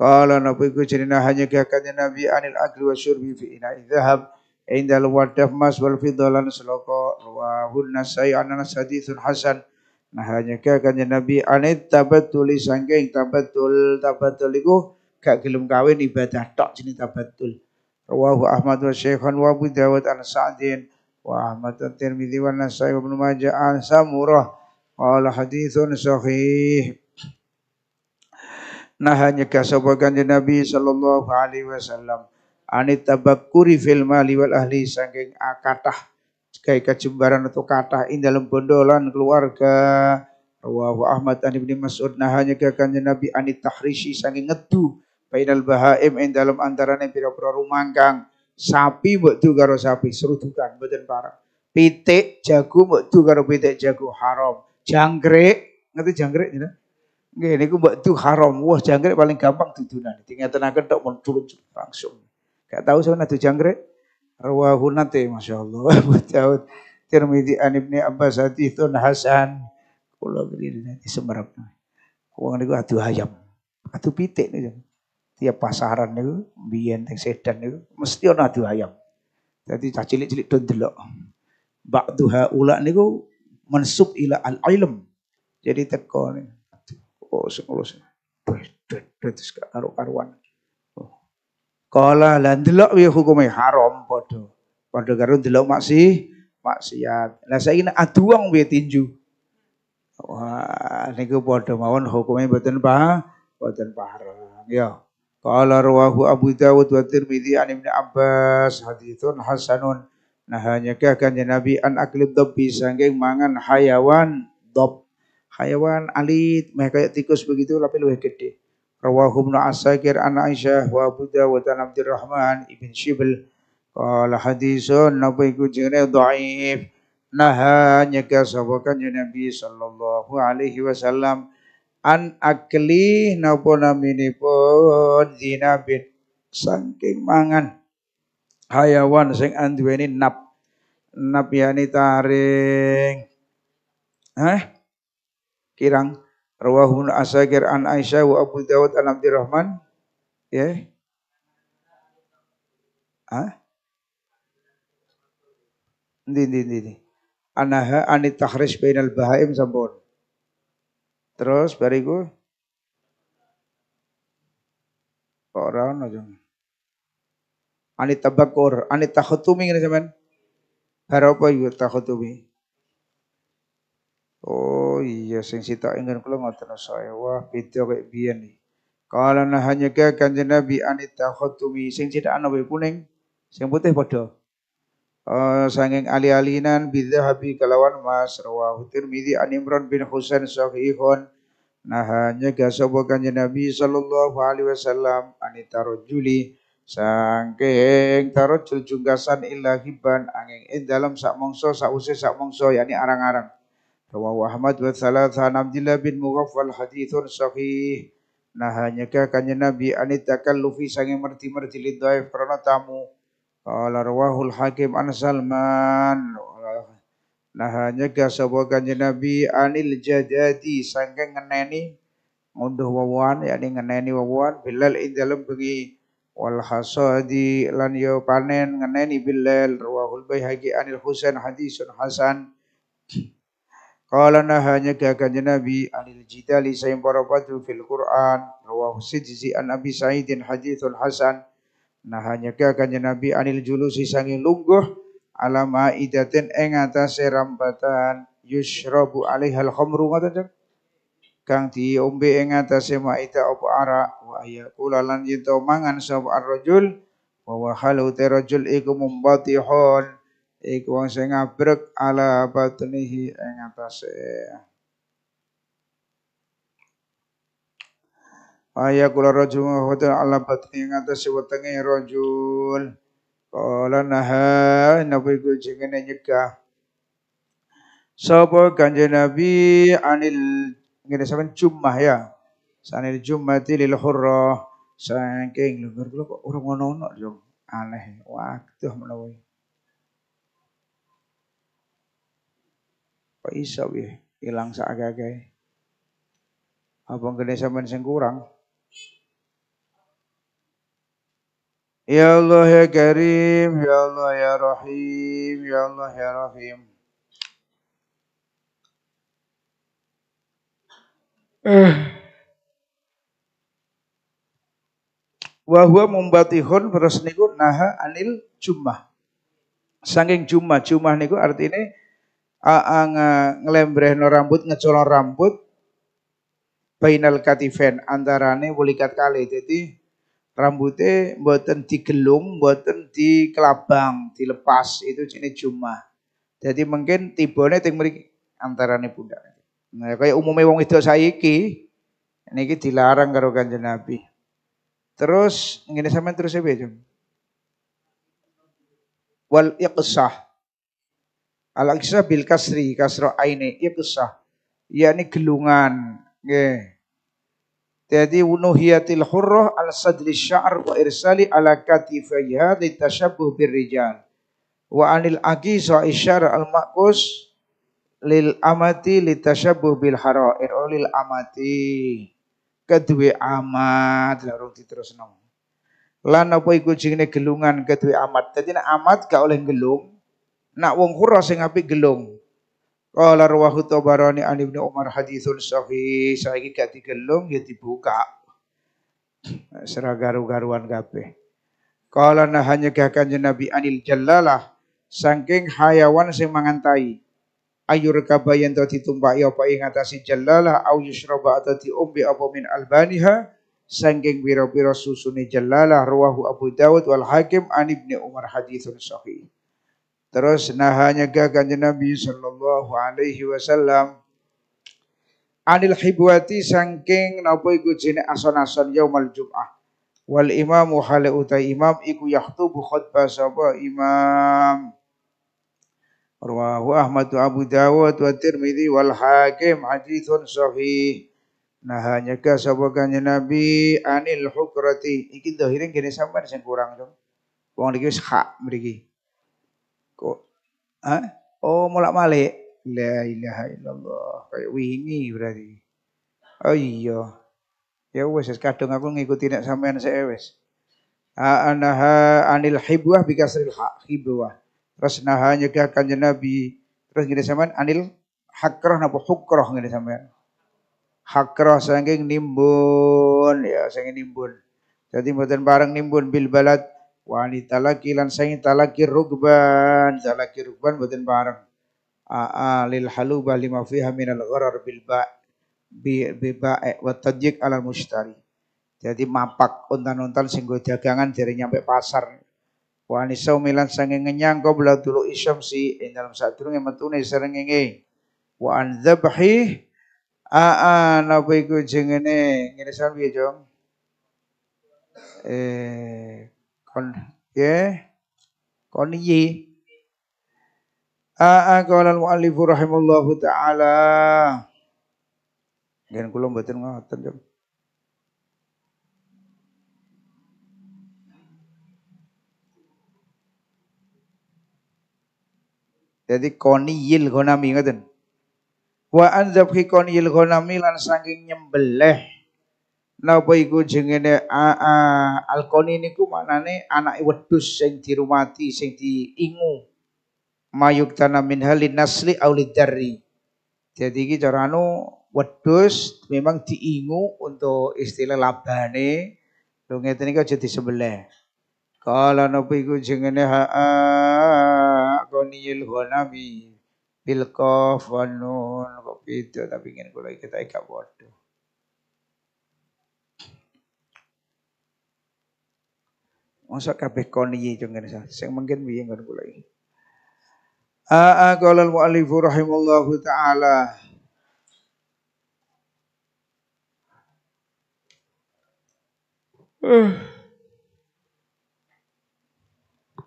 Kala nabi ku cerita hanya kakaknya nabi anil agri wa syurbi fi ina'i zahab indal wadaf mas wal fidalan seloko ruahun nasai ananas hadithun hasan Nah hanya kakaknya nabi anit tabatuli sangking tabatul tabatul iku gak gelem kawin ibadah tok jenis tabatul. Rawahu Ahmad wa Syekhan wa Abu Dawud an Sa'din wa Ahmad wa Tirmidzi wa Nasai wa Ibnu Majah an Samurah qala hadithun sahih naha nyeka sapa kanjeng Nabi sallallahu alaihi wasallam anit tabakkuri fil mali wal ahli saking akatah kayak kejembaran atau kata ing dalam bondolan keluarga rawahu Ahmad an Ibnu Mas'ud nahanya nyeka kanjeng Nabi anit tahrishi saking ngedu bainal bahaim ing dalam antaraning pira-pira rumangkang sapi mbok du karo sapi serudukan mboten parah pitik jagu mbok du karo pitik jagung haram jangkrik ngerti jangkrik ya Nggih aku buat tuh haram. Wah, jangkrik paling gampang dudunan. Tinggal tok mun turun langsung. Gak tahu sampean adu jangkrik? Rawahu nanti, masyaallah Abu Daud Tirmidzi an Ibnu Abbas haditsun hasan. Kula beri nanti semerap. Wong niku adu ayam. Adu pitik nih. Tiap pasaran niku biyen teng sedan niku mesti ana adu ayam. Jadi cah cilik-cilik do ndelok. Ba'du haula niku mensub ila al-ilm. Jadi teko nih opo sing ngelus. Bedet gak karu-karuan. Oh. Kala lan delok ya hukume haram padha. Padha karo delok maksi maksiat. Lah saiki nek aduang piye tinju. Wah, niku padha mawon hukume mboten pa mboten pareng. Ya. Qala rawahu Abu Dawud wa Tirmidzi an Ibnu Abbas haditsun hasanun nahanya kanjeng Nabi an aklid dabbi sangking mangan hayawan dob hayawan alit kayak tikus begitu tapi lebih gede rawahu ibnu asakir an aisyah wa buda wa tan abdurrahman ibn shibl qala hadisun nabi ku jene dhaif naha nyega sapa kanjeng nabi sallallahu alaihi wasallam an akli napa naminipun dinabit saking mangan hayawan sing anduweni nap nap yani taring Hah? kirang rawahu asakir an Aisyah wa Abu Dawud an Abdurrahman ya Hah? Ndi ndi ndi. Anaha anit tahrish bainal bahaim sampun. Terus bariku kok ora ono jeng. Anit tabakur, anit takhutumi ngene sampean. apa takhutumi? Oh, iya sing sita ingin kula ngoten saya wah beda kaya biyen iki. Kala nahanya ka kanjeng Nabi anita khutumi sing sita ana kuning sing putih padha. Uh, sanging ali-alinan bidhahabi kalawan mas rawahu Tirmidzi an Imran bin Husain sahihun nahanya ka sapa kanjeng Nabi sallallahu alaihi wasallam anita rajuli sangking tarot jungkasan ilahiban hiban angin ing dalam sak mongso sak usis sak mongso yakni arang-arang Rawahu Ahmad wa thalatha an bin Mughaffal hadithun sahih. Nahanyaka kanya Nabi anit lufi sange merti-merti lidhaif karena tamu. Qala rawahul hakim an Salman. Nahanyaka sebuah kanya Nabi anil jadadi sange ngeneni Unduh wawan yakni ngeneni wawan bilal indalem pergi bengi wal hasadi lan yo ya panen ngeneni bilal rawahul baihaqi anil husain hadisun hasan Kala nahanya ka Nabi anil jidali sayang parapatu fil Qur'an rawahu Sijzi an Abi Sa'idin hadithul hasan nahanya ka Nabi anil julusi sangi lungguh alama maidatin ing atase rambatan yushrabu alaihal khomru ngoten kang diombe ing atase maida apa ara wa yaqula lan yen mangan sapa ar-rajul wa wa halu tarajul iku mumbatihun iku wong sing ngabrek ala batnihi ing atase Aya kula rajul hotel ala batni ing atase wetenge ya rajul Kala naha nabi ku jengene nyegah Sapa kanjeng Nabi anil ini sampean Jummah ya Sanil Jummati lil hurrah saking luhur kula kok ora ngono-ngono aneh waktu menawa isap ya ilang sakake. Apa gede sampean sing kurang? Ya Allah ya Karim, ya Allah ya Rahim, ya Allah ya Rahim. Eh. Wahwa mumbatihun terus niku naha anil jumah. Sangking jumah, jumah niku artinya aa nge no rambut ngecolong rambut bainal katifen antarane wulikat kali jadi rambutnya buatan digelung buatan dikelabang dilepas itu jenis cuma, jadi mungkin tibone ting mriki antarane pundak nah kaya umumnya wong wedok saiki niki dilarang karo Kanjeng Nabi terus ini sampean terus e Jum wal iqsah Al bil kasri kasro aini ya ini gelungan nggih. Jadi unuhiyatil hurroh al sadri syar wa irsali ala katifaiha litashabbuh birrijal wa anil aqisa isyara al makus lil amati litashabbuh bil haroir oh, lil amati kedua amat larung nong lan apa iku jenenge gelungan kedua amat jadi amat gak oleh gelung Nak wong hura sing apik gelung. Qala rawahu Tabarani an Ibnu Umar haditsun sahih. Saiki gak digelung ya dibuka. Serah garu-garuan kabeh. Qala nahanya kanjeng Nabi anil Jalalah saking hayawan sing mangantai. Ayur kabayan to ditumpak ya apa ing atase au yushraba atau diombe apa min albaniha sangking biro-biro susune jalalah ruwahu Abu Dawud wal Hakim an Ibnu Umar hadithun sahih. Terus nahanya ke kanjeng Nabi sallallahu alaihi wasallam anil hibwati sangking napa iku jene ason-ason yaumal jum'ah. Wal imamu hale utai imam iku yaktubu khutbah sapa imam. Rawahu Ahmad Abu Dawud wa Tirmidzi wal Hakim hadithun sahih. Nah hanya ke sapa kanjeng Nabi anil hukrati. Iki dohire kene sampean sing kurang jom. Wong iki wis hak mriki. Kok ha? Eh? Oh molak-malik. La ilaha illallah. Kayak wingi berarti. Oh iya. Ya wes kadung aku ngikuti nek sampean saya eh, wis. Anaha anil hibwah bikasril hak ha hibwah. Terus naha nyegah kanjeng Nabi. Terus ngene sampean anil hakrah napa hukrah ngene sampean. Hakrah saking nimbun ya saking nimbun. Jadi mboten bareng nimbun bil balad wanita laki lan saing talaki rukban talaki rukban boten bareng aa lil halubah lima fiha minal gharar bil ba bi bi ba'i wa tadjik alal mushtari jadi mapak untan-untan singgo dagangan dari nyampe pasar Wanisau milan sange ngenyang kau bela dulu isyam si in dalam saat dulu yang metune serengenge. Wa an dzabhi aa napa iku jengene ngene sampe jong. Eh Kon ya. Kon yi. Aa qala al-muallif rahimallahu taala. Gen kula mboten ngoten, Jom. Jadi koniyil ghanami ngoten. Wa an dzabhi koniyil ghanami lan saking nyembelih Napa iku jengene alkoni niku maknane anak wedhus sing dirumati sing diingu mayuk tanam min halin nasli aulid dari. Jadi iki carane anu, wedhus memang diingu untuk istilah labane lho ngeten iki aja disembelih. Kala napa iku jengene alkoni alkoniyul ghanami bil qaf tapi ngene kula iki tak gak Masa kabeh koni jeng ngene sah. Sing mungkin piye ngono kula iki. Aa qala al-mu'allif rahimallahu taala Uh.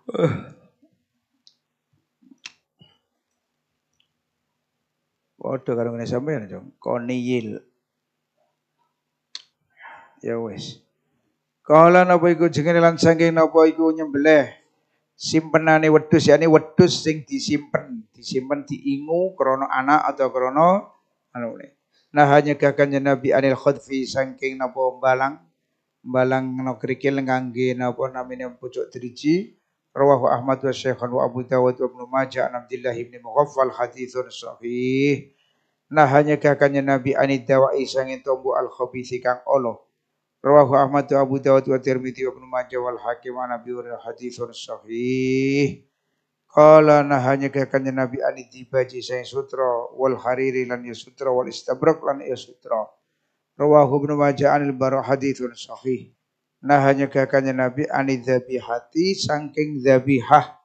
Uh. Padha karo ngene sampeyan, Jong. Koniyil. Ya wis. Kala napa iku jenenge lan saking napa iku nyembelih simpenane wedhus yakni wedhus sing disimpen, disimpen diingu krana anak atau krana anune. Nah hanya kakannya Nabi anil khadfi saking napa balang balang no krikil ngangge napa namine pucuk driji rawahu Ahmad wa Syekhan wa Abu Dawud wa Ibnu Majah an Abdullah bin Mughaffal haditsun sahih. Nah hanya kakannya Nabi anid dawai sangin tombo al khabisi kang Allah Rawahu Ahmad wa Abu Dawud wa Tirmidzi wa Ibnu Majah wal Hakim wa Nabi wa haditsun sahih. Qala nahanya kekannya Nabi ani dibaji saya sutra wal hariri lan ya sutra wal istabrak lan ya sutra. Rawahu Ibnu Majah anil Bara haditsun sahih. Nahanya kekannya Nabi ani sangking saking dzabihah.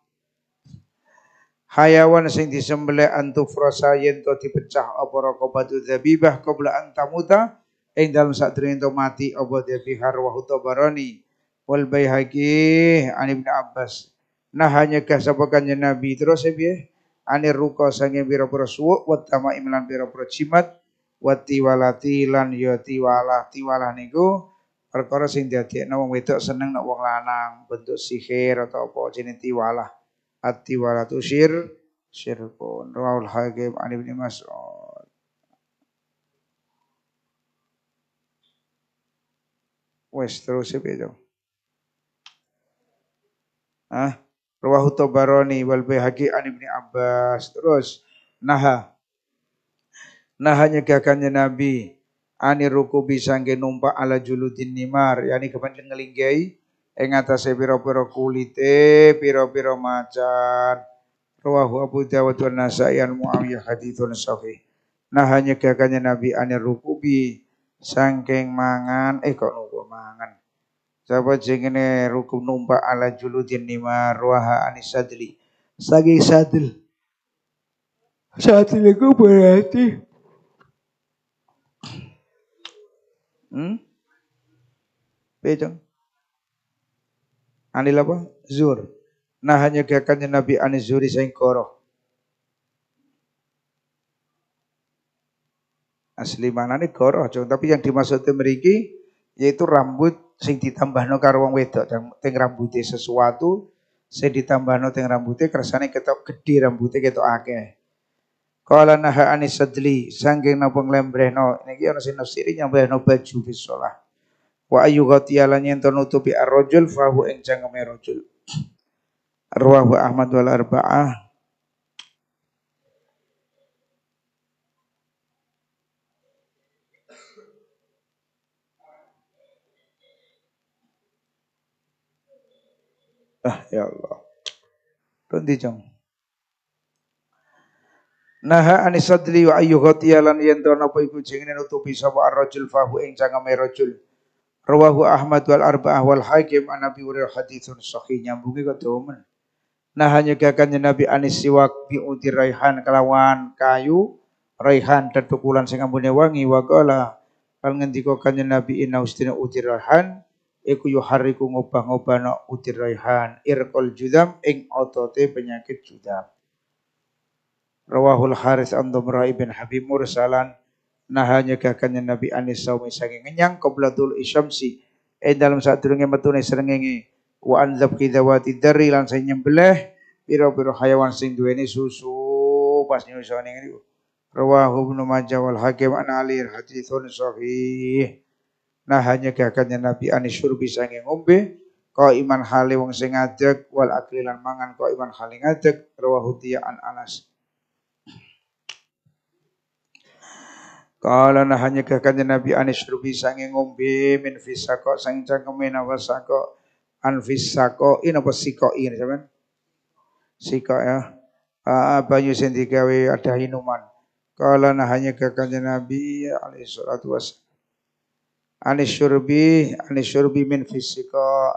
Hayawan sing disembelih antufrasa yen to dipecah apa rakobatu dzabibah qabla antamuta ing dalam sadrine to mati apa dia bihar wa hutabarani wal baihaqi an ibn abbas nah hanya kasapakannya nabi terus ya piye anir ruka sange biro pira suwuk wa imlan biro pira jimat wa tiwalati lan ya tiwalah niku perkara sing dadekno wong wedok seneng nek wong lanang bentuk sihir atau apa jenis tiwalah at-tiwalatu syir syirkun rawal hakim an ibn mas'ud Wes terus itu. Ya, ah, Rawahu Tabarani wal Baihaqi an Ibnu Abbas. Terus naha. Naha nyegakannya Nabi ani rukubi sangge numpak ala juludin nimar yani kepen ngelinggai ing atase pira-pira kulite pira-pira macan. Rawahu Abu Dawud wa Nasai Muawiyah hadithun sahih. Nah hanya gakannya Nabi anir rukubi Sangking mangan, eh kok nunggu mangan. Sapa jengene rukum numpak ala juludin nima ruaha anis sadli. sadil. Sadil itu berarti. Hmm? Bejong. Anil apa? Zur. Nah hanya gakannya Nabi anisuri zuri saing koroh. Asli nih goroh, Jong. Tapi yang dimaksud mriki yaitu rambut sing ditambah karo wong wedok dan teng rambutnya sesuatu sing no teng rambutnya kersane ketok gedhe rambutnya ketok akeh. kala naha anis sadli sanggeng napa nglembrehno niki ana sing nafsiri nyambehno baju wis Wa ayu ghatiyalan yen to nutupi ar fahu engcang jangeme rajul. Ruwahu Ahmad wal Arba'ah Ah ya Allah. Tundi jong. Nah, anisadli wa ayu ghatiyalan yen to napa iku jenenge nutupi sapa ar-rajul fahu ing cangeme rajul. Rawahu Ahmad wal Arba'ah wal Hakim an Abi Hurairah haditsun sahih nyambunge kado men. Nah hanya gakannya Nabi Anis siwak biuti raihan kelawan kayu raihan pukulan sing ambune wangi wa qala ngendika kanjeng Nabi inna ustina raihan iku yuharriku ngubah-ngubahno utir raihan irkol judam ing otote penyakit judam Rawahul Haris an Dumrai bin Habib Mursalan naha nyegahkannya Nabi Anis saumi saking ngenyang qablatul isyamsi eh dalam saat durunge metune srengenge wa anzab kidawati dari lan saya nyembelih pira-pira hayawan sing duweni susu pas nyusone niku Rawahu Ibnu Majah wal Hakim an Ali hadithun sahih nahanya gaganya Nabi anis surbi sange ngombe kau iman hale wong sing ngadeg wal aklilan mangan kau iman hale ngadeg rawahu an Anas Kala nahanya gaganya Nabi anis surbi sange ngombe min fisako sange cangkeme nawa sako an fisako ini apa siko ini cuman siko ya uh, banyu sing digawe ada minuman kala nahanya gaganya Nabi alaihi salatu wasallam anis syurbi min fisika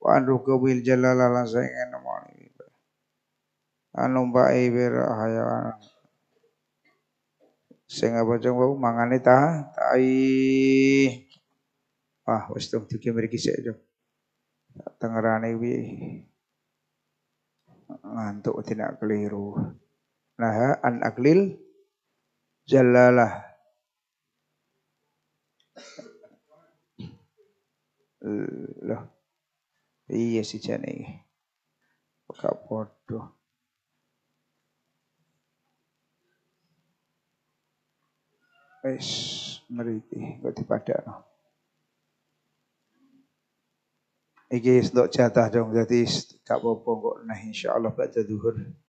wa an rukubil jalala lan saingan mali anu bae bir hayawan sing abojong wau mangane ta tai wah wis tong dikki mriki sik yo tengerane wi ngantuk tidak keliru nah an aklil jalalah Loh. Eh, iya sih jane eh. iki. Gak padha. Wis gak kok dipadakno. Iki dok jatah dong jadi gak apa-apa kok nah insyaallah baca jaduhur.